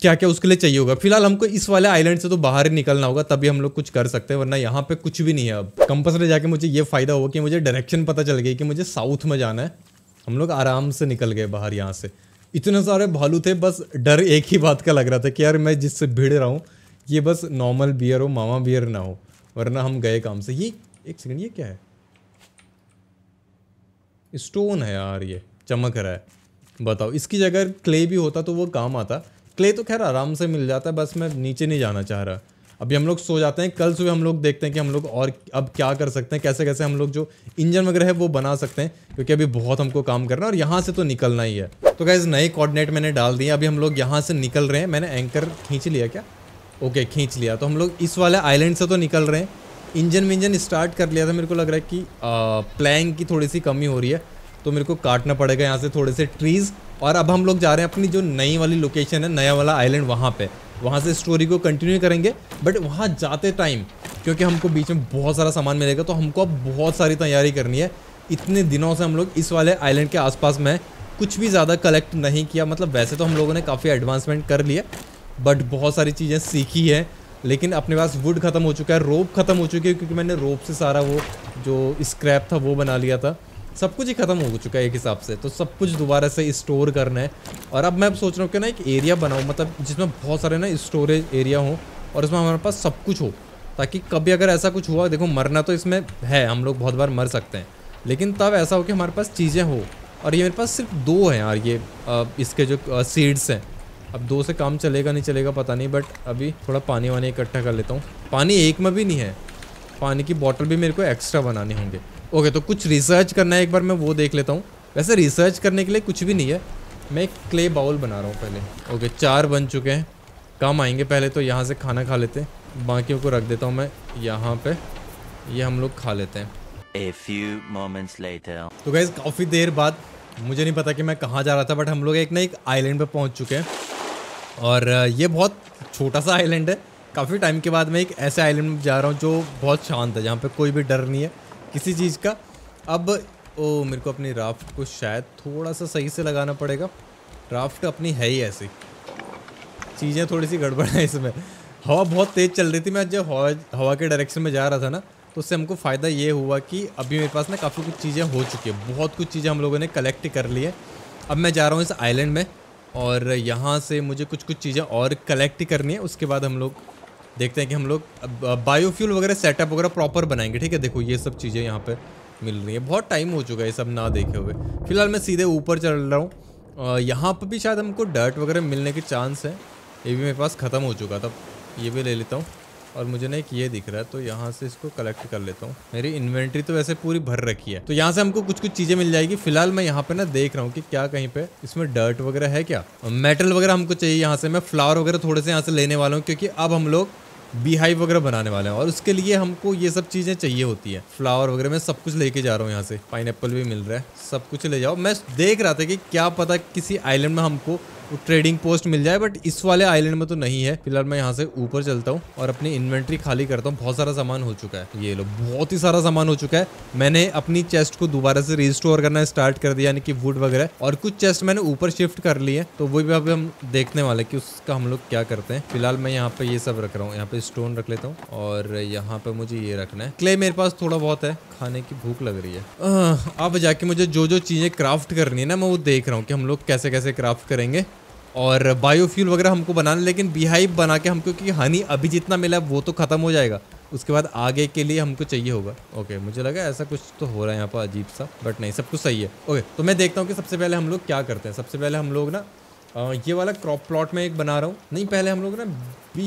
क्या क्या उसके लिए चाहिए होगा फिलहाल हमको इस वाले आइलैंड से तो बाहर ही निकलना होगा तभी हम लोग कुछ कर सकते हैं वरना यहाँ पे कुछ भी नहीं है अब कंपस जाके मुझे ये फ़ायदा हुआ कि मुझे डायरेक्शन पता चल गई कि मुझे साउथ में जाना है हम लोग आराम से निकल गए बाहर यहाँ से इतने सारे भालू थे बस डर एक ही बात का लग रहा था कि यार मैं जिससे भिड़ रहा हूँ ये बस नॉर्मल बियर हो मामा बियर ना हो वरना हम गए काम से ये एक सेकंड ये क्या है स्टोन है यार ये चमक रहा है बताओ इसकी जगह क्ले भी होता तो वो काम आता क्ले तो खैर आराम से मिल जाता है बस मैं नीचे नहीं जाना चाह रहा अभी हम लोग सो जाते हैं कल सुबह हम लोग देखते हैं कि हम लोग और अब क्या कर सकते हैं कैसे कैसे हम लोग जो इंजन वगैरह है वो बना सकते हैं क्योंकि अभी बहुत हमको काम करना है और यहाँ से तो निकलना ही है तो गैज़ नए कोऑर्डिनेट मैंने डाल दिए अभी हम लोग यहाँ से निकल रहे हैं मैंने एंकर खींच लिया क्या ओके खींच लिया तो हम लोग इस वाले आइलैंड से तो निकल रहे हैं इंजन विंजन स्टार्ट कर लिया था मेरे को लग रहा है कि प्लैंग की थोड़ी सी कमी हो रही है तो मेरे को काटना पड़ेगा यहाँ से थोड़े से ट्रीज़ और अब हम लोग जा रहे हैं अपनी जो नई वाली लोकेशन है नया वाला आइलैंड वहाँ पर वहाँ से स्टोरी को कंटिन्यू करेंगे बट वहाँ जाते टाइम क्योंकि हमको बीच में बहुत सारा सामान मिलेगा तो हमको अब बहुत सारी तैयारी करनी है इतने दिनों से हम लोग इस वाले आइलैंड के आसपास में कुछ भी ज़्यादा कलेक्ट नहीं किया मतलब वैसे तो हम लोगों ने काफ़ी एडवांसमेंट कर लिया बट बहुत सारी चीज़ें सीखी है लेकिन अपने पास वुड ख़त्म हो चुका है रोप ख़त्म हो चुकी है क्योंकि मैंने रोप से सारा वो जो स्क्रैप था वो बना लिया था सब कुछ ही ख़त्म हो चुका है एक हिसाब से तो सब कुछ दोबारा से स्टोर करना है और अब मैं अब सोच रहा हूँ कि ना एक एरिया बनाऊँ मतलब जिसमें बहुत सारे ना स्टोरेज एरिया हो और उसमें हमारे पास सब कुछ हो ताकि कभी अगर ऐसा कुछ हुआ देखो मरना तो इसमें है हम लोग बहुत बार मर सकते हैं लेकिन तब ऐसा हो कि हमारे पास चीज़ें हो और ये मेरे पास सिर्फ दो हैं यार ये इसके जो सीड्स हैं अब दो से काम चलेगा नहीं चलेगा पता नहीं बट अभी थोड़ा पानी वानी इकट्ठा कर लेता हूँ पानी एक में भी नहीं है पानी की बॉटल भी मेरे को एक्स्ट्रा बनाने होंगे ओके तो कुछ रिसर्च करना है एक बार मैं वो देख लेता हूँ वैसे रिसर्च करने के लिए कुछ भी नहीं है मैं एक क्ले बाउल बना रहा हूँ पहले ओके चार बन चुके हैं काम आएंगे पहले तो यहाँ से खाना खा लेते हैं बाकियों को रख देता हूँ मैं यहाँ पे ये हम लोग खा लेते हैं A few moments later. तो गैस काफ़ी देर बाद मुझे नहीं पता कि मैं कहाँ जा रहा था बट हम लोग एक ना एक आइलैंड पे पहुँच चुके हैं और ये बहुत छोटा सा आइलैंड है काफ़ी टाइम के बाद मैं एक ऐसे आइलैंड जा रहा हूँ जो बहुत शांत है जहाँ पे कोई भी डर नहीं है किसी चीज़ का अब ओ मेरे को अपनी राफ्ट को शायद थोड़ा सा सही से लगाना पड़ेगा राफ्ट अपनी है ही ऐसी चीज़ें थोड़ी सी गड़बड़ है इसमें हवा बहुत तेज़ चल रही थी मैं जब हवा हवा के डायरेक्शन में जा रहा था ना तो उससे हमको फ़ायदा ये हुआ कि अभी मेरे पास ना काफ़ी कुछ चीज़ें हो चुकी हैं बहुत कुछ चीज़ें हम लोगों ने कलेक्ट कर ली है अब मैं जा रहा हूँ इस आइलैंड में और यहाँ से मुझे कुछ कुछ चीज़ें और कलेक्ट करनी है उसके बाद हम लोग देखते हैं कि हम लोग बायोफ्यूल वगैरह सेटअप वगैरह प्रॉपर बनाएंगे ठीक है देखो ये सब चीज़ें यहाँ पर मिल रही है बहुत टाइम हो चुका है ये सब ना देखे हुए फिलहाल मैं सीधे ऊपर चल रहा हूँ यहाँ पर भी शायद हमको डर्ट वगैरह मिलने के चांस है ये भी मेरे पास ख़त्म हो चुका था ये भी ले लेता हूँ और मुझे ना एक ये दिख रहा है तो यहाँ से इसको कलेक्ट कर लेता हूँ मेरी इन्वेंट्री तो वैसे पूरी भर रखी है तो यहाँ से हमको कुछ कुछ चीज़ें मिल जाएगी फिलहाल मैं यहाँ पे ना देख रहा हूँ कि क्या कहीं पे इसमें डर्ट वगैरह है क्या मेटल वगैरह हमको चाहिए यहाँ से मैं फ्लावर वगैरह थोड़े से यहाँ से लेने वाला हूँ क्योंकि अब हम लोग बीहाइव वगैरह बनाने वाले हैं और उसके लिए हमको ये सब चीज़ें चाहिए होती है फ्लावर वगैरह मैं सब कुछ लेके जा रहा हूँ यहाँ से पाइन भी मिल रहा है सब कुछ ले जाओ मैं देख रहा था कि क्या पता किसी आइलैंड में हमको ट्रेडिंग पोस्ट मिल जाए बट इस वाले आइलैंड में तो नहीं है फिलहाल मैं यहाँ से ऊपर चलता हूँ और अपनी इन्वेंट्री खाली करता हूँ बहुत सारा सामान हो चुका है ये लो बहुत ही सारा सामान हो चुका है मैंने अपनी चेस्ट को दोबारा से रिस्टोर करना स्टार्ट कर दिया यानी कि वुड वगैरह और कुछ चेस्ट मैंने ऊपर शिफ्ट कर ली है तो वो भी अभी हम देखने वाले की उसका हम लोग क्या करते हैं फिलहाल मैं यहाँ पे ये सब रख रहा हूँ यहाँ पे स्टोन रख लेता हूँ और यहाँ पे मुझे ये रखना है क्ले मेरे पास थोड़ा बहुत है खाने की भूख लग रही है अब जाके मुझे जो जो चीज़ें क्राफ्ट करनी है ना मैं वो देख रहा हूँ कि हम लोग कैसे कैसे क्राफ्ट करेंगे और बायोफ्यूल वगैरह हमको बनाने लेकिन बिहाइव बना के हमको क्योंकि हनी अभी जितना मिला वो तो ख़त्म हो जाएगा उसके बाद आगे के लिए हमको चाहिए होगा ओके मुझे लगा ऐसा कुछ तो हो रहा है यहाँ पर अजीब सा बट नहीं सब कुछ सही है ओके तो मैं देखता हूँ कि सबसे पहले हम लोग क्या करते हैं सबसे पहले हम लोग ना ये वाला क्रॉप प्लॉट में एक बना रहा हूँ नहीं पहले हम लोग ना बी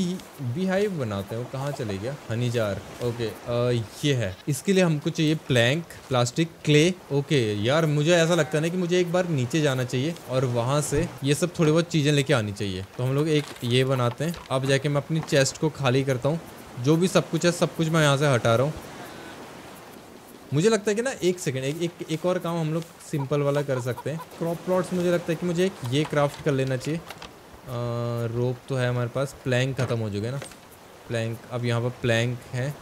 बीहाइव बनाते हैं वो कहाँ चले गया हनी जार ओके आ, ये है इसके लिए हमको चाहिए प्लैंक प्लास्टिक क्ले ओके यार मुझे ऐसा लगता है कि मुझे एक बार नीचे जाना चाहिए और वहाँ से ये सब थोड़ी बहुत चीज़ें लेके आनी चाहिए तो हम लोग एक ये बनाते हैं अब जाके मैं अपनी चेस्ट को खाली करता हूँ जो भी सब कुछ है सब कुछ मैं यहाँ से हटा रहा हूँ मुझे लगता है कि ना एक सेकेंड एक, एक एक और काम हम लोग सिंपल वाला कर सकते हैं क्रॉप प्लॉट्स मुझे लगता है कि मुझे एक ये क्राफ्ट कर लेना चाहिए रोप तो है हमारे पास प्लैंक ख़त्म हो चुके ना प्लैंक अब यहाँ पर प्लैंक है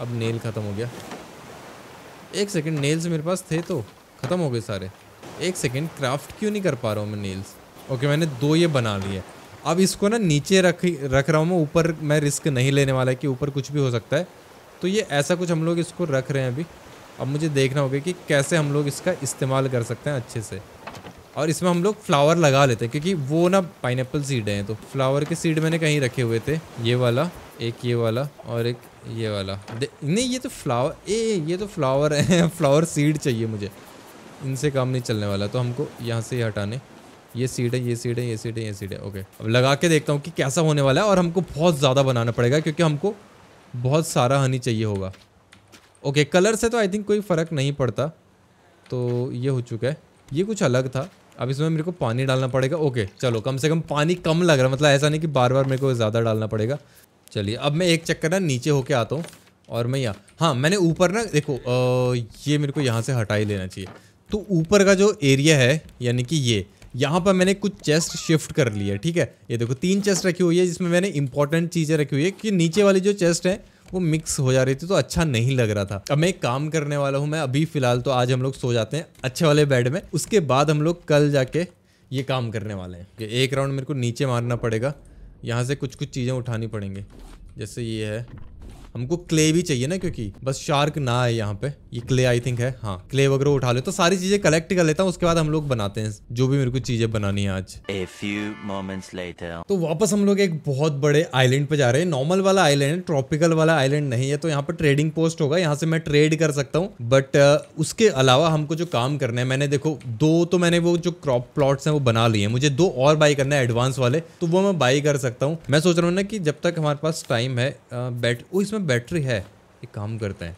अब नेल ख़त्म हो गया एक सेकंड नेल्स मेरे पास थे तो ख़त्म हो गए सारे एक सेकंड क्राफ्ट क्यों नहीं कर पा रहा हूँ मैं नेल्स ओके मैंने दो ये बना लिए अब इसको ना नीचे रख रख रहा हूँ मैं ऊपर मैं रिस्क नहीं लेने वाला है कि ऊपर कुछ भी हो सकता है तो ये ऐसा कुछ हम लोग इसको रख रहे हैं अभी अब मुझे देखना होगा कि कैसे हम लोग इसका इस्तेमाल कर सकते हैं अच्छे से और इसमें हम लोग फ्लावर लगा लेते हैं क्योंकि वो ना पाइन सीड हैं तो फ्लावर के सीड मैंने कहीं रखे हुए थे ये वाला एक ये वाला और एक ये वाला नहीं ये तो फ्लावर ए ये तो फ्लावर है फ्लावर सीड चाहिए मुझे इनसे काम नहीं चलने वाला तो हमको यहाँ से हटाने ये सीड है ये सीड है ये सीड है ये सीड है ओके अब लगा के देखता हूँ कि कैसा होने वाला है और हमको बहुत ज़्यादा बनाना पड़ेगा क्योंकि हमको बहुत सारा हनी चाहिए होगा ओके कलर से तो आई थिंक कोई फ़र्क नहीं पड़ता तो ये हो चुका है ये कुछ अलग था अब इसमें मेरे को पानी डालना पड़ेगा ओके चलो कम से कम पानी कम लग रहा है मतलब ऐसा नहीं कि बार बार मेरे को ज़्यादा डालना पड़ेगा चलिए अब मैं एक चक्कर ना नीचे होके आता हूँ और मैं यहाँ हाँ मैंने ऊपर ना देखो आ, ये मेरे को यहाँ से हटा ही लेना चाहिए तो ऊपर का जो एरिया है यानी कि ये यहाँ पर मैंने कुछ चेस्ट शिफ्ट कर ली है ठीक है ये देखो तीन चेस्ट रखी हुई है जिसमें मैंने इंपॉर्टेंट चीज़ें रखी हुई है कि नीचे वाली जो चेस्ट हैं वो मिक्स हो जा रही थी तो अच्छा नहीं लग रहा था अब मैं एक काम करने वाला हूँ मैं अभी फिलहाल तो आज हम लोग सो जाते हैं अच्छे वाले बेड में उसके बाद हम लोग कल जाके ये काम करने वाले हैं कि एक राउंड मेरे को नीचे मारना पड़ेगा यहाँ से कुछ कुछ चीज़ें उठानी पड़ेंगी जैसे ये है हमको क्ले भी चाहिए ना क्योंकि बस शार्क ना है यहाँ पे ये क्ले आई थिंक है हाँ क्ले वगैरह उठा ले तो सारी चीजें कलेक्ट कर लेता हूँ उसके बाद हम लोग बनाते हैं जो भी मेरे को चीजें बनानी है आज ए फ्यू मोमेंट्स लेटर तो वापस हम लोग एक बहुत बड़े आइलैंड पे जा रहे हैं नॉर्मल वाला आइलैंड ट्रॉपिकल वाला आइलैंड नहीं है तो यहाँ पर ट्रेडिंग पोस्ट होगा यहाँ से मैं ट्रेड कर सकता हूँ बट uh, उसके अलावा हमको जो काम करना है मैंने देखो दो तो मैंने वो जो क्रॉप प्लॉट्स हैं वो बना लिए मुझे दो और बाई करना है एडवांस वाले तो वो मैं बाई कर सकता हूँ मैं सोच रहा हूँ ना कि जब तक हमारे पास टाइम है बैट uh, इसमें बैटरी है एक काम करते हैं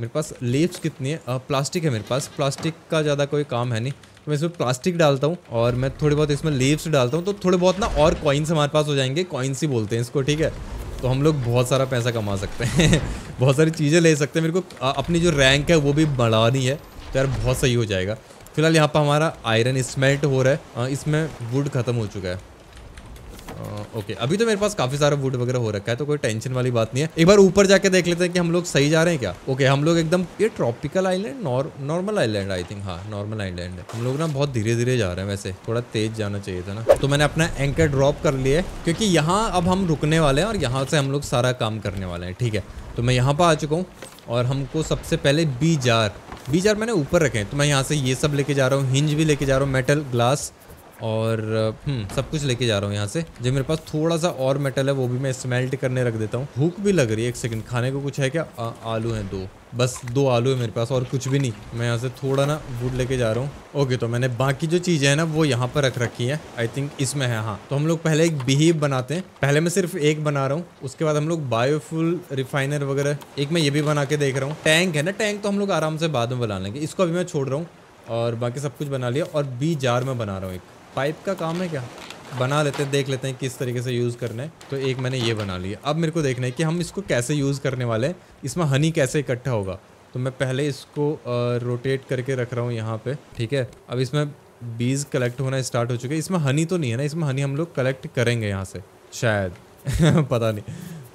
मेरे पास लेप्स कितनी है आ, प्लास्टिक है मेरे पास प्लास्टिक का ज़्यादा कोई काम है नहीं तो मैं इसमें प्लास्टिक डालता हूँ और मैं थोड़ी बहुत इसमें लेप्स डालता हूँ तो थोड़े बहुत ना और कॉइन्स हमारे पास हो जाएंगे कॉइन्स ही बोलते हैं इसको ठीक है तो हम लोग बहुत सारा पैसा कमा सकते हैं बहुत सारी चीज़ें ले सकते हैं मेरे को अपनी जो रैंक है वो भी बढ़ानी है तो यार बहुत सही हो जाएगा फिलहाल यहाँ पर हमारा आयरन स्मेल्ट हो रहा है इसमें वुड ख़त्म हो चुका है ओके uh, अभी तो मेरे पास काफी सारा वुड वगैरह हो रखा है तो कोई टेंशन वाली बात नहीं है एक बार ऊपर जाके देख लेते हैं कि हम लोग सही जा रहे हैं क्या ओके हम लोग एकदम ये tropical island normal island I think हाँ नॉर्मल आइलैंड है हम लोग ना बहुत धीरे धीरे जा रहे हैं वैसे थोड़ा तेज जाना चाहिए था ना तो मैंने अपना एंकर ड्रॉप कर लिया है क्योंकि यहाँ अब हम रुकने वाले हैं और यहाँ से हम लोग सारा काम करने वाले हैं ठीक है तो मैं यहाँ पर आ चुका हूँ और हमको सबसे पहले बी जार बी जार मैंने ऊपर रखे हैं तो मैं यहाँ से ये सब लेके जा रहा हूँ हिंज भी लेके जा रहा हूँ मेटल ग्लास और हम्म, सब कुछ लेके जा रहा हूँ यहाँ से जो मेरे पास थोड़ा सा और मेटल है वो भी मैं स्मेल्ट करने रख देता हूँ भूख भी लग रही है एक सेकंड खाने को कुछ है क्या आ, आलू हैं दो बस दो आलू है मेरे पास और कुछ भी नहीं मैं यहाँ से थोड़ा ना वुड लेके जा रहा हूँ ओके तो मैंने बाकी जो चीज़ें हैं ना वो यहाँ पर रख रखी है आई थिंक इसमें है हाँ तो हम लोग पहले एक बिहेव बनाते हैं पहले मैं सिर्फ एक बना रहा हूँ उसके बाद हम लोग बायोफुल रिफाइनर वगैरह एक मैं ये भी बना के देख रहा हूँ टैंक है ना टैंक तो हम लोग आराम से बाद में बना लेंगे इसको अभी मैं छोड़ रहा हूँ और बाकी सब कुछ बना लिया और बी जार में बना रहा हूँ एक पाइप का काम है क्या बना लेते हैं देख लेते हैं किस तरीके से यूज़ करना है तो एक मैंने ये बना लिया अब मेरे को देखना है कि हम इसको कैसे यूज़ करने वाले हैं इसमें हनी कैसे इकट्ठा होगा तो मैं पहले इसको रोटेट करके रख रहा हूँ यहाँ पे ठीक है अब इसमें बीज कलेक्ट होना स्टार्ट हो चुके हैं इसमें हनी तो नहीं है ना इसमें हनी हम लोग कलेक्ट करेंगे यहाँ से शायद पता नहीं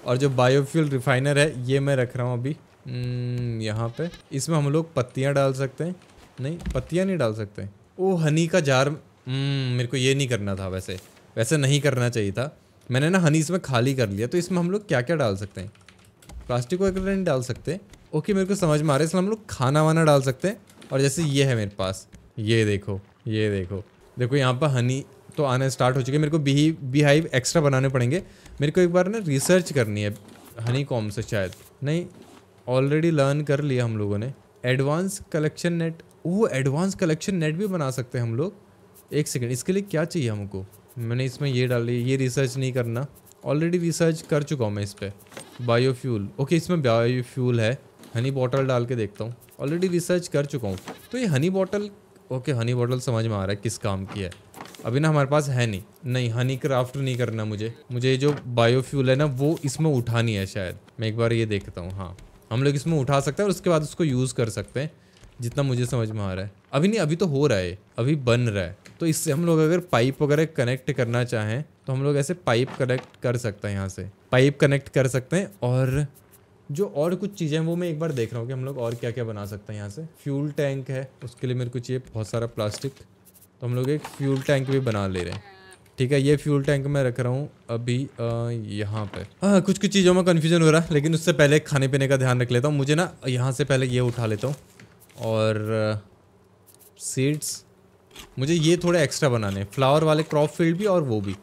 और जो बायोफ्यूल रिफाइनर है ये मैं रख रहा हूँ अभी हम्म, यहाँ पे इसमें हम लोग पत्तियाँ डाल सकते हैं नहीं पत्तियाँ नहीं डाल सकते ओ हनी का जार हम्म मेरे को ये नहीं करना था वैसे वैसे नहीं करना चाहिए था मैंने ना हनी इसमें खाली कर लिया तो इसमें हम लोग क्या क्या डाल सकते हैं प्लास्टिक वगैरह नहीं डाल सकते ओके मेरे को समझ में आ रहा है इसमें हम लोग खाना वाना डाल सकते हैं और जैसे ये है मेरे पास ये देखो ये देखो देखो यहाँ पर हनी तो आना स्टार्ट हो चुके मेरे को बी बिहाइव एक्स्ट्रा बनाने पड़ेंगे मेरे को एक बार ना रिसर्च करनी है हनी कॉम से शायद नहीं ऑलरेडी लर्न कर लिया हम लोगों ने एडवांस कलेक्शन नेट वो एडवांस कलेक्शन नेट भी बना सकते हैं हम लोग एक सेकेंड इसके लिए क्या चाहिए हमको मैंने इसमें ये डाली ये रिसर्च नहीं करना ऑलरेडी रिसर्च कर चुका हूँ मैं इस पर बायोफ्यूल ओके इसमें बायोफ्यूल है हनी बॉटल डाल के देखता हूँ ऑलरेडी रिसर्च कर चुका हूँ तो ये honey bottle okay honey bottle समझ में आ रहा है किस काम की है अभी ना हमारे पास है नहीं नहीं हनी क्राफ्ट नहीं करना मुझे मुझे जो बायोफ्यूल है ना वो इसमें उठानी है शायद मैं एक बार ये देखता हूँ हाँ हम लोग इसमें उठा सकते हैं और उसके बाद उसको यूज़ कर सकते हैं जितना मुझे समझ में आ रहा है अभी नहीं अभी तो हो रहा है अभी बन रहा है तो इससे हम लोग अगर पाइप वगैरह कनेक्ट करना चाहें तो हम लोग ऐसे पाइप कनेक्ट कर सकते हैं यहाँ से पाइप कनेक्ट कर सकते हैं और जो और कुछ चीज़ें हैं वो मैं एक बार देख रहा हूँ कि हम लोग और क्या क्या बना सकते हैं यहाँ से फ्यूल टैंक है उसके लिए मेरे को चाहिए बहुत सारा प्लास्टिक तो हम लोग एक फ्यूल टैंक भी बना ले रहे हैं ठीक है ये फ्यूल टैंक मैं रख रहा हूँ अभी यहाँ पर हाँ कुछ कुछ चीज़ों में कन्फ्यूजन हो रहा है लेकिन उससे पहले खाने पीने का ध्यान रख लेता हूँ मुझे ना यहाँ से पहले ये उठा लेता हूँ और सीड्स मुझे ये थोड़े एक्स्ट्रा बनाने हैं फ्लावर वाले क्रॉप फील्ड भी और वो भी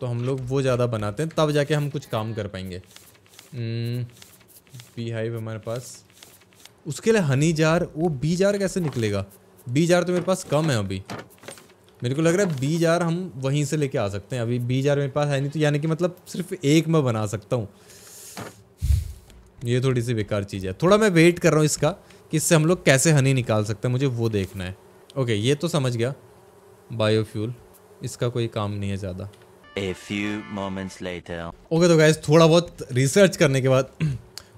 तो हम लोग वो ज़्यादा बनाते हैं तब जाके हम कुछ काम कर पाएंगे बी hmm, हाइव हमारे पास उसके लिए हनी जार वो बी जार कैसे निकलेगा बी जार तो मेरे पास कम है अभी मेरे को लग रहा है बी जार हम वहीं से लेके आ सकते हैं अभी बी जार मेरे पास है नहीं तो यानी कि मतलब सिर्फ एक मैं बना सकता हूँ ये थोड़ी सी बेकार चीज़ है थोड़ा मैं वेट कर रहा हूँ इसका कि इससे हम लोग कैसे हनी निकाल सकते हैं मुझे वो देखना है ओके ये तो समझ गया बायोफ्यूल इसका कोई काम नहीं है ज़्यादा ओके तो गैस थोड़ा बहुत रिसर्च करने के बाद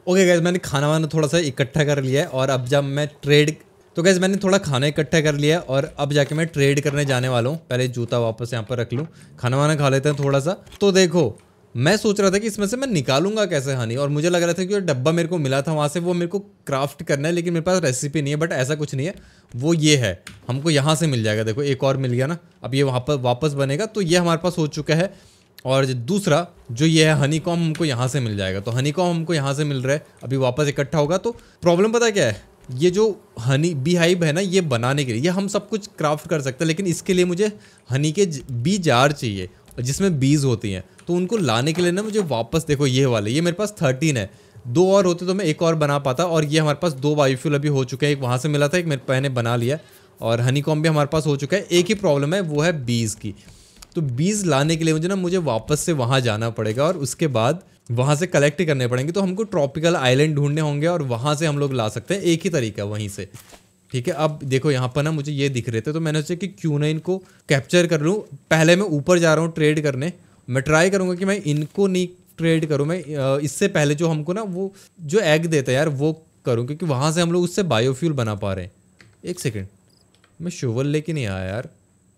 ओके गैस मैंने खाना वाना थोड़ा सा इकट्ठा कर लिया है और अब जब मैं ट्रेड तो गैस मैंने थोड़ा खाना इकट्ठा कर लिया और अब जाके मैं ट्रेड करने जाने वाला हूँ पहले जूता वापस यहाँ पर रख लूँ खाना वाना खा लेते हैं थोड़ा सा तो देखो मैं सोच रहा था कि इसमें से मैं निकालूंगा कैसे हनी और मुझे लग रहा था कि डब्बा मेरे को मिला था वहाँ से वो मेरे को क्राफ्ट करना है लेकिन मेरे पास रेसिपी नहीं है बट ऐसा कुछ नहीं है वो ये है हमको यहाँ से मिल जाएगा देखो एक और मिल गया ना अब ये वहाँ पर वापस बनेगा तो ये हमारे पास हो चुका है और दूसरा जो ये है हनी कॉम हमको यहाँ से मिल जाएगा तो हनी कॉम हमको यहाँ से मिल रहा है अभी वापस इकट्ठा होगा तो प्रॉब्लम पता क्या है ये जो हनी बी हाइब है ना ये बनाने के लिए ये हम सब कुछ क्राफ्ट कर सकते हैं लेकिन इसके लिए मुझे हनी के बी जार चाहिए जिसमें बीज होती हैं तो उनको लाने के लिए ना मुझे वापस देखो ये वाले ये मेरे पास थर्टीन है दो और होते तो मैं एक और बना पाता और ये हमारे पास दो बायोफ्यूल अभी हो चुके हैं एक वहाँ से मिला था एक मेरे पहने बना लिया और हनी कॉम भी हमारे पास हो चुका है एक ही प्रॉब्लम है वो है बीज की तो बीज लाने के लिए मुझे ना मुझे वापस से वहाँ जाना पड़ेगा और उसके बाद वहाँ से कलेक्ट करने पड़ेंगे तो हमको ट्रॉपिकल आइलैंड ढूंढने होंगे और वहाँ से हम लोग ला सकते हैं एक ही तरीका वहीं से ठीक है अब देखो यहाँ पर ना मुझे ये दिख रहे थे तो मैंने सोचा कि क्यों ना इनको कैप्चर कर लूँ पहले मैं ऊपर जा रहा हूँ ट्रेड करने मैं ट्राई करूँगा कि मैं इनको नहीं ट्रेड करूँ मैं इससे पहले जो हमको ना वो जो एग देता है यार वो करूँ क्योंकि वहाँ से हम लोग उससे बायोफ्यूल बना पा रहे हैं एक सेकेंड मैं शोवल लेके नहीं आया यार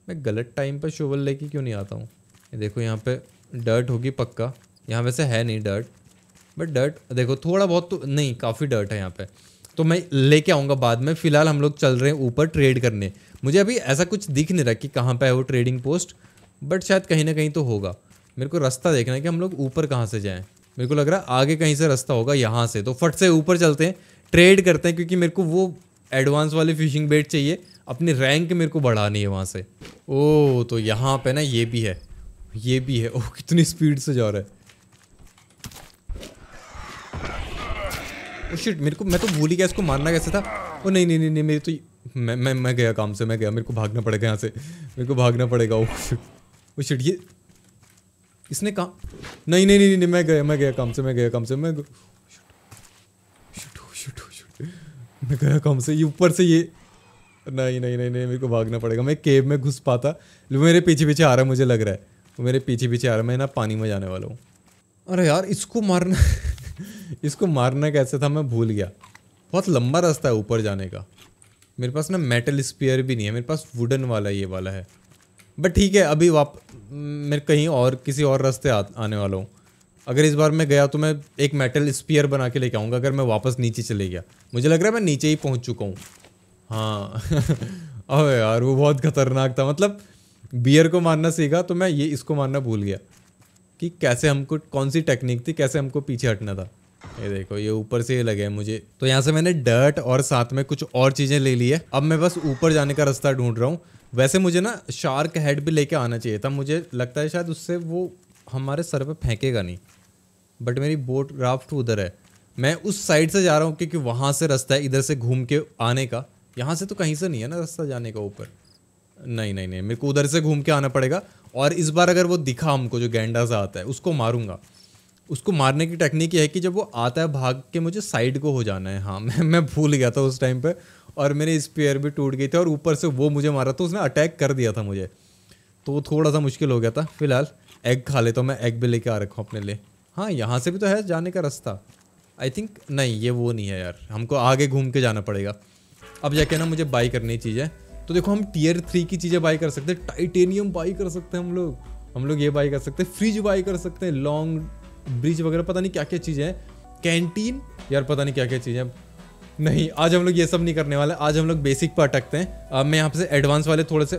मैं गलत टाइम पर शोवल लेके क्यों नहीं आता हूँ देखो यहाँ पे डर्ट होगी पक्का यहाँ वैसे है नहीं डर्ट बट डर्ट देखो थोड़ा बहुत तो नहीं काफ़ी डर्ट है यहाँ पे तो मैं लेके आऊँगा बाद में फिलहाल हम लोग चल रहे हैं ऊपर ट्रेड करने मुझे अभी ऐसा कुछ दिख नहीं रहा कि कहाँ पर है वो ट्रेडिंग पोस्ट बट शायद कहीं ना कहीं तो होगा मेरे को रास्ता देखना है कि हम लोग ऊपर कहाँ से जाएँ मेरे को लग रहा है आगे कहीं से रास्ता होगा यहाँ से तो फट से ऊपर चलते हैं ट्रेड करते हैं क्योंकि मेरे को वो एडवांस वाले फिशिंग बेट चाहिए अपनी रैंक मेरे को बढ़ानी है वहाँ से ओ तो यहाँ पे ना ये भी है ये भी है ओह कितनी स्पीड से जा रहा है शिट oh, मेरे को मैं तो भूल ही गया इसको मारना कैसे था ओ oh, नहीं नहीं नहीं, नहीं मेरी तो मैं मैं मैं गया काम से मैं गया मेरे को भागना पड़ेगा यहाँ से मेरे को भागना पड़ेगा वो शिट शिट ये इसने कहा नहीं नहीं नहीं नहीं मैं गया मैं गया काम से मैं गया काम से मैं oh, मैं गया काम से ये ऊपर से ये नहीं नहीं नहीं नहीं मेरे को भागना पड़ेगा मैं केव में घुस पाता वो मेरे पीछे पीछे आ रहा है मुझे लग रहा है वो मेरे पीछे पीछे आ रहा है मैं ना पानी में जाने वाला हूँ अरे यार इसको मारना इसको मारना कैसे था मैं भूल गया बहुत लंबा रास्ता है ऊपर जाने का मेरे पास ना मेटल स्पेयर भी नहीं है मेरे पास वुडन वाला ये वाला है बट ठीक है अभी वाप मैं कहीं और किसी और रास्ते आने वाला हूँ अगर इस बार मैं गया तो मैं एक मेटल स्पियर बना के लेके आऊँगा अगर मैं वापस नीचे चले गया मुझे लग रहा है मैं नीचे ही पहुँच चुका हूँ हाँ अब यार वो बहुत खतरनाक था मतलब बियर को मारना सीखा तो मैं ये इसको मारना भूल गया कि कैसे हमको कौन सी टेक्निक थी कैसे हमको पीछे हटना था ये देखो ये ऊपर से ही लगे है मुझे तो यहाँ से मैंने डर्ट और साथ में कुछ और चीज़ें ले ली है अब मैं बस ऊपर जाने का रास्ता ढूंढ रहा हूँ वैसे मुझे ना शार्क हेड भी लेके आना चाहिए था मुझे लगता है शायद उससे वो हमारे सर पे फेंकेगा नहीं बट मेरी बोट राफ्ट उधर है मैं उस साइड से जा रहा हूँ क्योंकि वहाँ से रास्ता है इधर से घूम के आने का यहाँ से तो कहीं से नहीं है ना रास्ता जाने का ऊपर नहीं नहीं नहीं मेरे को उधर से घूम के आना पड़ेगा और इस बार अगर वो दिखा हमको जो गेंडा सा आता है उसको मारूंगा उसको मारने की टेक्निक ये है कि जब वो आता है भाग के मुझे साइड को हो जाना है हाँ मैं मैं भूल गया था उस टाइम पे और मेरी स्पेयर भी टूट गई थी और ऊपर से वो मुझे मारा था तो उसने अटैक कर दिया था मुझे तो थोड़ा सा मुश्किल हो गया था फिलहाल एग खा लेता तो हूँ मैं एग भी लेके आ रखा हूँ अपने लिए हाँ यहाँ से भी तो है जाने का रास्ता आई थिंक नहीं ये वो नहीं है यार हमको आगे घूम के जाना पड़ेगा अब जाके ना मुझे बाई करनी चीज़ें तो देखो हम टीयर थ्री की चीज़ें बाई कर सकते हैं टाइटेनियम बाई कर सकते हैं हम लोग हम लोग ये बाई कर सकते हैं फ्रिज बाई कर सकते हैं लॉन्ग ब्रिज वगैरह पता नहीं क्या क्या चीज़ें हैं कैंटीन यार पता नहीं क्या क्या चीज़ें हैं नहीं आज हम लोग ये सब नहीं करने वाले आज हम लोग बेसिक पर अटकते हैं अब मैं यहाँ से एडवांस वाले थोड़े से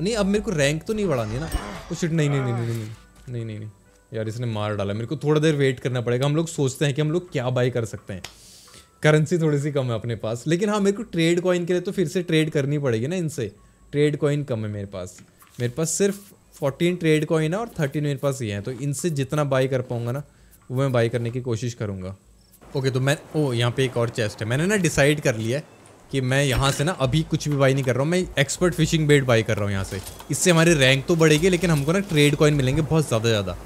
नहीं अब मेरे को रैंक तो नहीं बढ़ानी है ना वो शिट नहीं नहीं नहीं नहीं नहीं नहीं नहीं नहीं यार इसने मार डाला मेरे को थोड़ा देर वेट करना पड़ेगा हम लोग सोचते हैं कि हम लोग क्या बाई कर सकते हैं करेंसी थोड़ी सी कम है अपने पास लेकिन हाँ मेरे को ट्रेड कॉइन के लिए तो फिर से ट्रेड करनी पड़ेगी ना इनसे ट्रेड कॉइन कम है मेरे पास मेरे पास सिर्फ फोर्टीन ट्रेड कॉइन है और थर्टीन मेरे पास ये हैं तो इनसे जितना बाई कर पाऊँगा ना वो मैं बाई करने की कोशिश करूँगा ओके तो मैं ओ यहाँ पे एक और चेस्ट है मैंने ना डिसाइड कर लिया है कि मैं यहाँ से ना अभी कुछ भी बाई नहीं कर रहा हूँ मैं एक्सपर्ट फिशिंग बेट बाई कर रहा हूँ यहाँ से इससे हमारी रैंक तो बढ़ेगी लेकिन हमको ना ट्रेड कॉइन मिलेंगे बहुत ज़्यादा ज़्यादा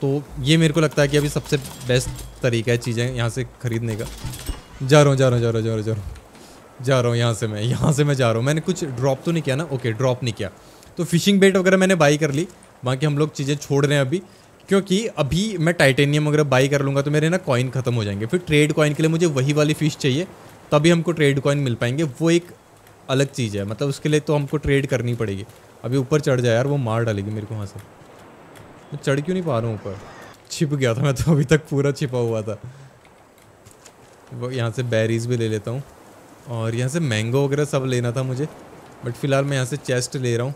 तो ये मेरे को लगता है कि अभी सबसे बेस्ट तरीका है चीज़ें यहाँ से ख़रीदने का जा रहा जा रहा हूँ जा रहा हूँ जा रहा हूँ जा रहा हूँ जा रहा हूँ यहाँ से मैं यहाँ से मैं जा रहा हूँ मैंने कुछ ड्रॉप तो नहीं किया ना ओके ड्रॉप नहीं किया तो फिशिंग बेट वगैरह मैंने बाई कर ली बाकी हम लोग चीज़ें छोड़ रहे हैं अभी क्योंकि अभी मैं टाइटेनियम वगैरह बाई कर लूँगा तो मेरे ना कॉइन ख़त्म हो जाएंगे फिर ट्रेड कॉइन के लिए मुझे वही वाली फ़िश चाहिए तभी हमको ट्रेड कॉइन मिल पाएंगे वो एक अलग चीज़ है मतलब उसके लिए तो हमको ट्रेड करनी पड़ेगी अभी ऊपर चढ़ जाए यार वो मार डालेगी मेरे को वहाँ से मैं चढ़ क्यों नहीं पा रहा हूँ ऊपर छिप गया था मैं तो अभी तक पूरा छिपा हुआ था वो यहाँ से बैरीज भी ले लेता हूँ और यहाँ से मैंगो वगैरह सब लेना था मुझे बट फिलहाल मैं यहाँ से चेस्ट ले रहा हूँ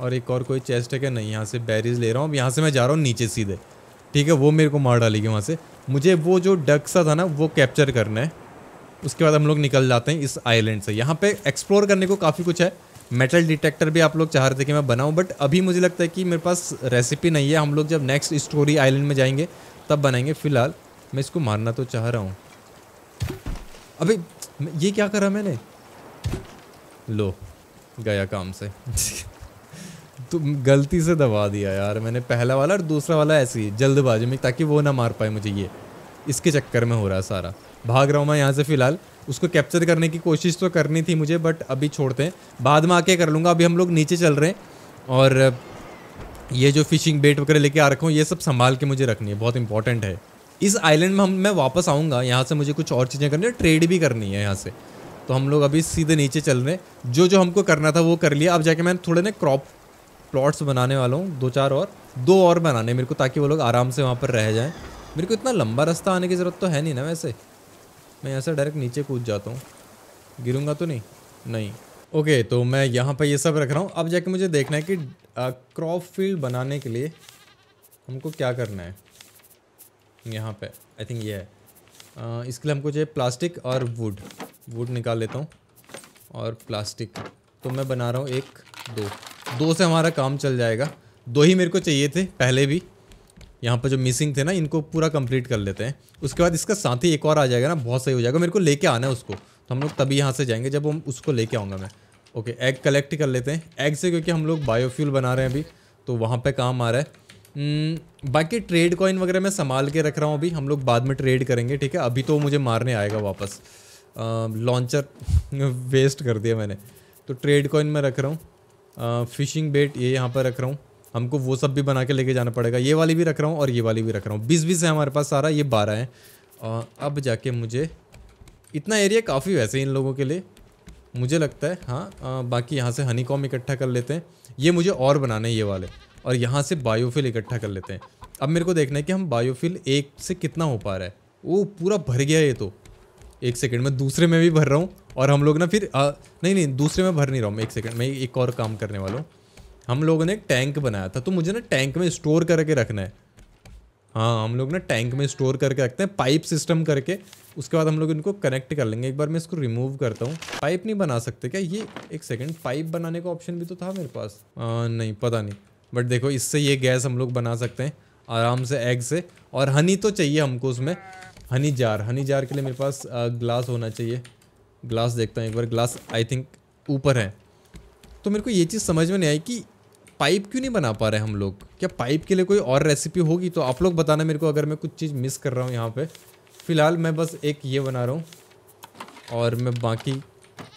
और एक और कोई चेस्ट है क्या नहीं यहाँ से बैरीज ले रहा हूँ अब यहाँ से मैं जा रहा हूँ नीचे सीधे ठीक है वो मेरे को मार डालेगी वहाँ से मुझे वो जो डक सा था ना वो कैप्चर करना है उसके बाद हम लोग निकल जाते हैं इस आइलैंड से यहाँ पे एक्सप्लोर करने को काफ़ी कुछ है मेटल डिटेक्टर भी आप लोग चाह रहे थे कि मैं बनाऊँ बट अभी मुझे लगता है कि मेरे पास रेसिपी नहीं है हम लोग जब नेक्स्ट स्टोरी आइलैंड में जाएंगे तब बनाएंगे फ़िलहाल मैं इसको मारना तो चाह रहा हूँ अभी ये क्या करा मैंने लो गया काम से तुम गलती से दबा दिया यार मैंने पहला वाला और दूसरा वाला ऐसे ही जल्दबाजी में ताकि वो ना मार पाए मुझे ये इसके चक्कर में हो रहा है सारा भाग रहा हूँ मैं यहाँ से फ़िलहाल उसको कैप्चर करने की कोशिश तो करनी थी मुझे बट अभी छोड़ते हैं बाद में आके कर लूँगा अभी हम लोग नीचे चल रहे हैं और ये जो फिशिंग बेट वगैरह लेके आ रखा हूँ ये सब संभाल के मुझे रखनी है बहुत इंपॉर्टेंट है इस आइलैंड में हम मैं वापस आऊँगा यहाँ से मुझे कुछ और चीज़ें करनी है ट्रेड भी करनी है यहाँ से तो हम लोग अभी सीधे नीचे चल रहे हैं जो जो हमको करना था वो कर लिया अब जाके मैंने थोड़े ना क्रॉप प्लॉट्स बनाने वाला हूँ दो चार और दो और बनाने मेरे को ताकि वो लोग आराम से वहाँ पर रह जाएं मेरे को इतना लंबा रास्ता आने की ज़रूरत तो है नहीं ना वैसे मैं यहाँ से डायरेक्ट नीचे कूद जाता हूँ गिरूँगा तो नहीं नहीं ओके तो मैं यहाँ पर ये सब रख रहा हूँ अब जाके मुझे देखना है कि क्रॉप फील्ड बनाने के लिए हमको क्या करना है यहाँ पर आई थिंक ये है आ, इसके लिए हमको चाहिए प्लास्टिक और वुड वुड निकाल लेता हूँ और प्लास्टिक तो मैं बना रहा हूँ एक दो दो से हमारा काम चल जाएगा दो ही मेरे को चाहिए थे पहले भी यहाँ पर जो मिसिंग थे ना इनको पूरा कंप्लीट कर लेते हैं उसके बाद इसका साथ ही एक और आ जाएगा ना बहुत सही हो जाएगा मेरे को लेके आना है उसको तो हम लोग तभी यहाँ से जाएंगे जब हम उसको लेके आऊँगा मैं ओके एग कलेक्ट कर लेते हैं एग से क्योंकि हम लोग बायोफ्यूल बना रहे हैं अभी तो वहाँ पर काम आ रहा है हम्म, बाकी ट्रेड कॉइन वगैरह मैं संभाल के रख रहा हूँ अभी हम लोग बाद में ट्रेड करेंगे ठीक है अभी तो मुझे मारने आएगा वापस लॉन्चर वेस्ट कर दिया मैंने तो ट्रेड कॉइन मैं रख रहा हूँ फिशिंग बेट ये यहाँ पर रख रहा हूँ हमको वो सब भी बना के लेके जाना पड़ेगा ये वाली भी रख रहा हूँ और ये वाली भी रख रहा हूँ बीस बीस है हमारे पास सारा ये बारह है अब जाके मुझे इतना एरिया काफ़ी वैसे इन लोगों के लिए मुझे लगता है हाँ बाकी यहाँ से हनी कॉम इकट्ठा कर लेते हैं ये मुझे और बनाने ये वाले और यहाँ से बायोफिल इकट्ठा कर लेते हैं अब मेरे को देखना है कि हम बायोफिल एक से कितना हो पा रहा है वो पूरा भर गया ये तो एक सेकंड मैं दूसरे में भी भर रहा हूँ और हम लोग ना फिर आ, नहीं नहीं दूसरे में भर नहीं रहा हूँ एक सेकंड मैं एक और काम करने वाला हूँ हम लोगों ने एक टैंक बनाया था तो मुझे ना टैंक में स्टोर करके रखना है हाँ हम लोग ना टैंक में स्टोर करके रखते हैं पाइप सिस्टम करके उसके बाद हम लोग इनको कनेक्ट कर लेंगे एक बार मैं इसको रिमूव करता हूँ पाइप नहीं बना सकते क्या ये एक सेकेंड पाइप बनाने का ऑप्शन भी तो था मेरे पास नहीं पता नहीं बट देखो इससे ये गैस हम लोग बना सकते हैं आराम से एग से और हनी तो चाहिए हमको उसमें हनी जार हनी जार के लिए मेरे पास ग्लास होना चाहिए ग्लास देखता हूँ एक बार ग्लास आई थिंक ऊपर है तो मेरे को ये चीज़ समझ में नहीं आई कि पाइप क्यों नहीं बना पा रहे हम लोग क्या पाइप के लिए कोई और रेसिपी होगी तो आप लोग बताना मेरे को अगर मैं कुछ चीज़ मिस कर रहा हूँ यहाँ पे फ़िलहाल मैं बस एक ये बना रहा हूँ और मैं बाकी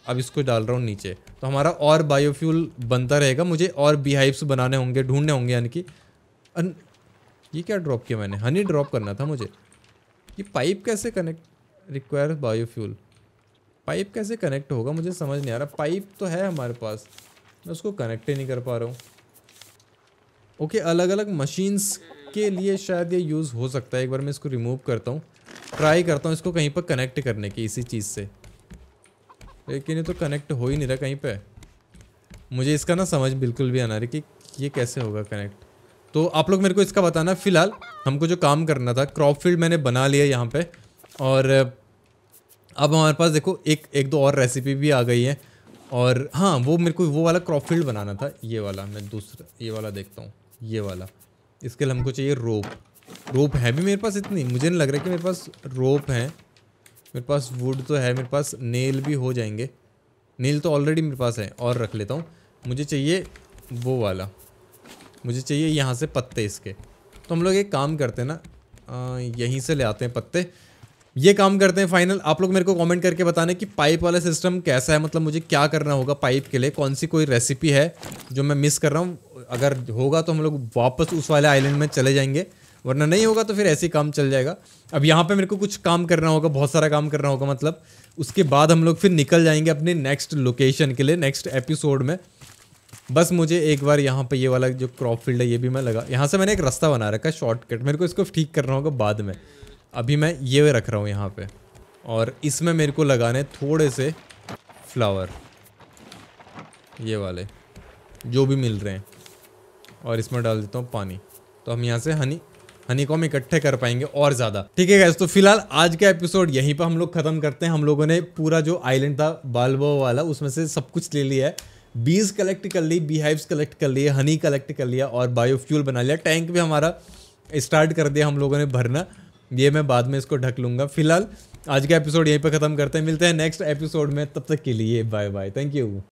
अब इसको डाल रहा हूँ नीचे तो हमारा और बायोफ्यूल बनता रहेगा मुझे और बीहाइव्स बनाने होंगे ढूंढने होंगे यानी कि अन... ये क्या ड्रॉप किया मैंने हनी ड्रॉप करना था मुझे ये पाइप कैसे कनेक्ट रिक्वायर बायोफ्यूल पाइप कैसे कनेक्ट होगा मुझे समझ नहीं आ रहा पाइप तो है हमारे पास मैं उसको कनेक्ट ही नहीं कर पा रहा हूँ ओके अलग अलग मशीन्स के लिए शायद ये यूज़ हो सकता है एक बार मैं इसको रिमूव करता हूँ ट्राई करता हूँ इसको कहीं पर कनेक्ट करने की इसी चीज़ से लेकिन ये तो कनेक्ट हो ही नहीं रहा कहीं पर मुझे इसका ना समझ बिल्कुल भी आना रही कि ये कैसे होगा कनेक्ट तो आप लोग मेरे को इसका बताना फ़िलहाल हमको जो काम करना था क्रॉप फील्ड मैंने बना लिया यहाँ पे और अब हमारे पास देखो एक एक दो और रेसिपी भी आ गई है और हाँ वो मेरे को वो वाला क्रॉप फील्ड बनाना था ये वाला मैं दूसरा ये वाला देखता हूँ ये वाला इसके लिए हमको चाहिए रोप रोप है भी मेरे पास इतनी मुझे नहीं लग रहा कि मेरे पास रोप है मेरे पास वुड तो है मेरे पास नेल भी हो जाएंगे नेल तो ऑलरेडी मेरे पास है और रख लेता हूँ मुझे चाहिए वो वाला मुझे चाहिए यहाँ से पत्ते इसके तो हम लोग एक काम करते हैं ना यहीं से ले आते हैं पत्ते ये काम करते हैं फाइनल आप लोग मेरे को कमेंट करके बताने कि पाइप वाला सिस्टम कैसा है मतलब मुझे क्या करना होगा पाइप के लिए कौन सी कोई रेसिपी है जो मैं मिस कर रहा हूँ अगर होगा तो हम लोग वापस उस वाले आइलैंड में चले जाएंगे वरना नहीं होगा तो फिर ऐसे ही काम चल जाएगा अब यहाँ पे मेरे को कुछ काम करना होगा बहुत सारा काम करना होगा मतलब उसके बाद हम लोग फिर निकल जाएंगे अपने नेक्स्ट लोकेशन के लिए नेक्स्ट एपिसोड में बस मुझे एक बार यहाँ पे ये वाला जो क्रॉप फील्ड है ये भी मैं लगा यहाँ से मैंने एक रास्ता बना रखा है शॉर्टकट मेरे को इसको ठीक करना होगा बाद में अभी मैं ये रख रहा हूँ यहाँ पे और इसमें मेरे को लगाने थोड़े से फ्लावर ये वाले जो भी मिल रहे हैं और इसमें डाल देता हूँ पानी तो हम यहाँ से हनी हनी को हम इकट्ठे कर पाएंगे और ज़्यादा ठीक है तो फिलहाल आज का एपिसोड यहीं पर हम लोग ख़त्म करते हैं हम लोगों ने पूरा जो आइलैंड था बालबो वाला उसमें से सब कुछ ले लिया है बीज कलेक्ट कर ली बीहाइव्स कलेक्ट कर लिए हनी कलेक्ट कर लिया और बायोफ्यूल बना लिया टैंक भी हमारा स्टार्ट कर दिया हम लोगों ने भरना ये मैं बाद में इसको ढक लूँगा फिलहाल आज का एपिसोड यहीं पर ख़त्म करते हैं मिलते हैं नेक्स्ट एपिसोड में तब तक के लिए बाय बाय थैंक यू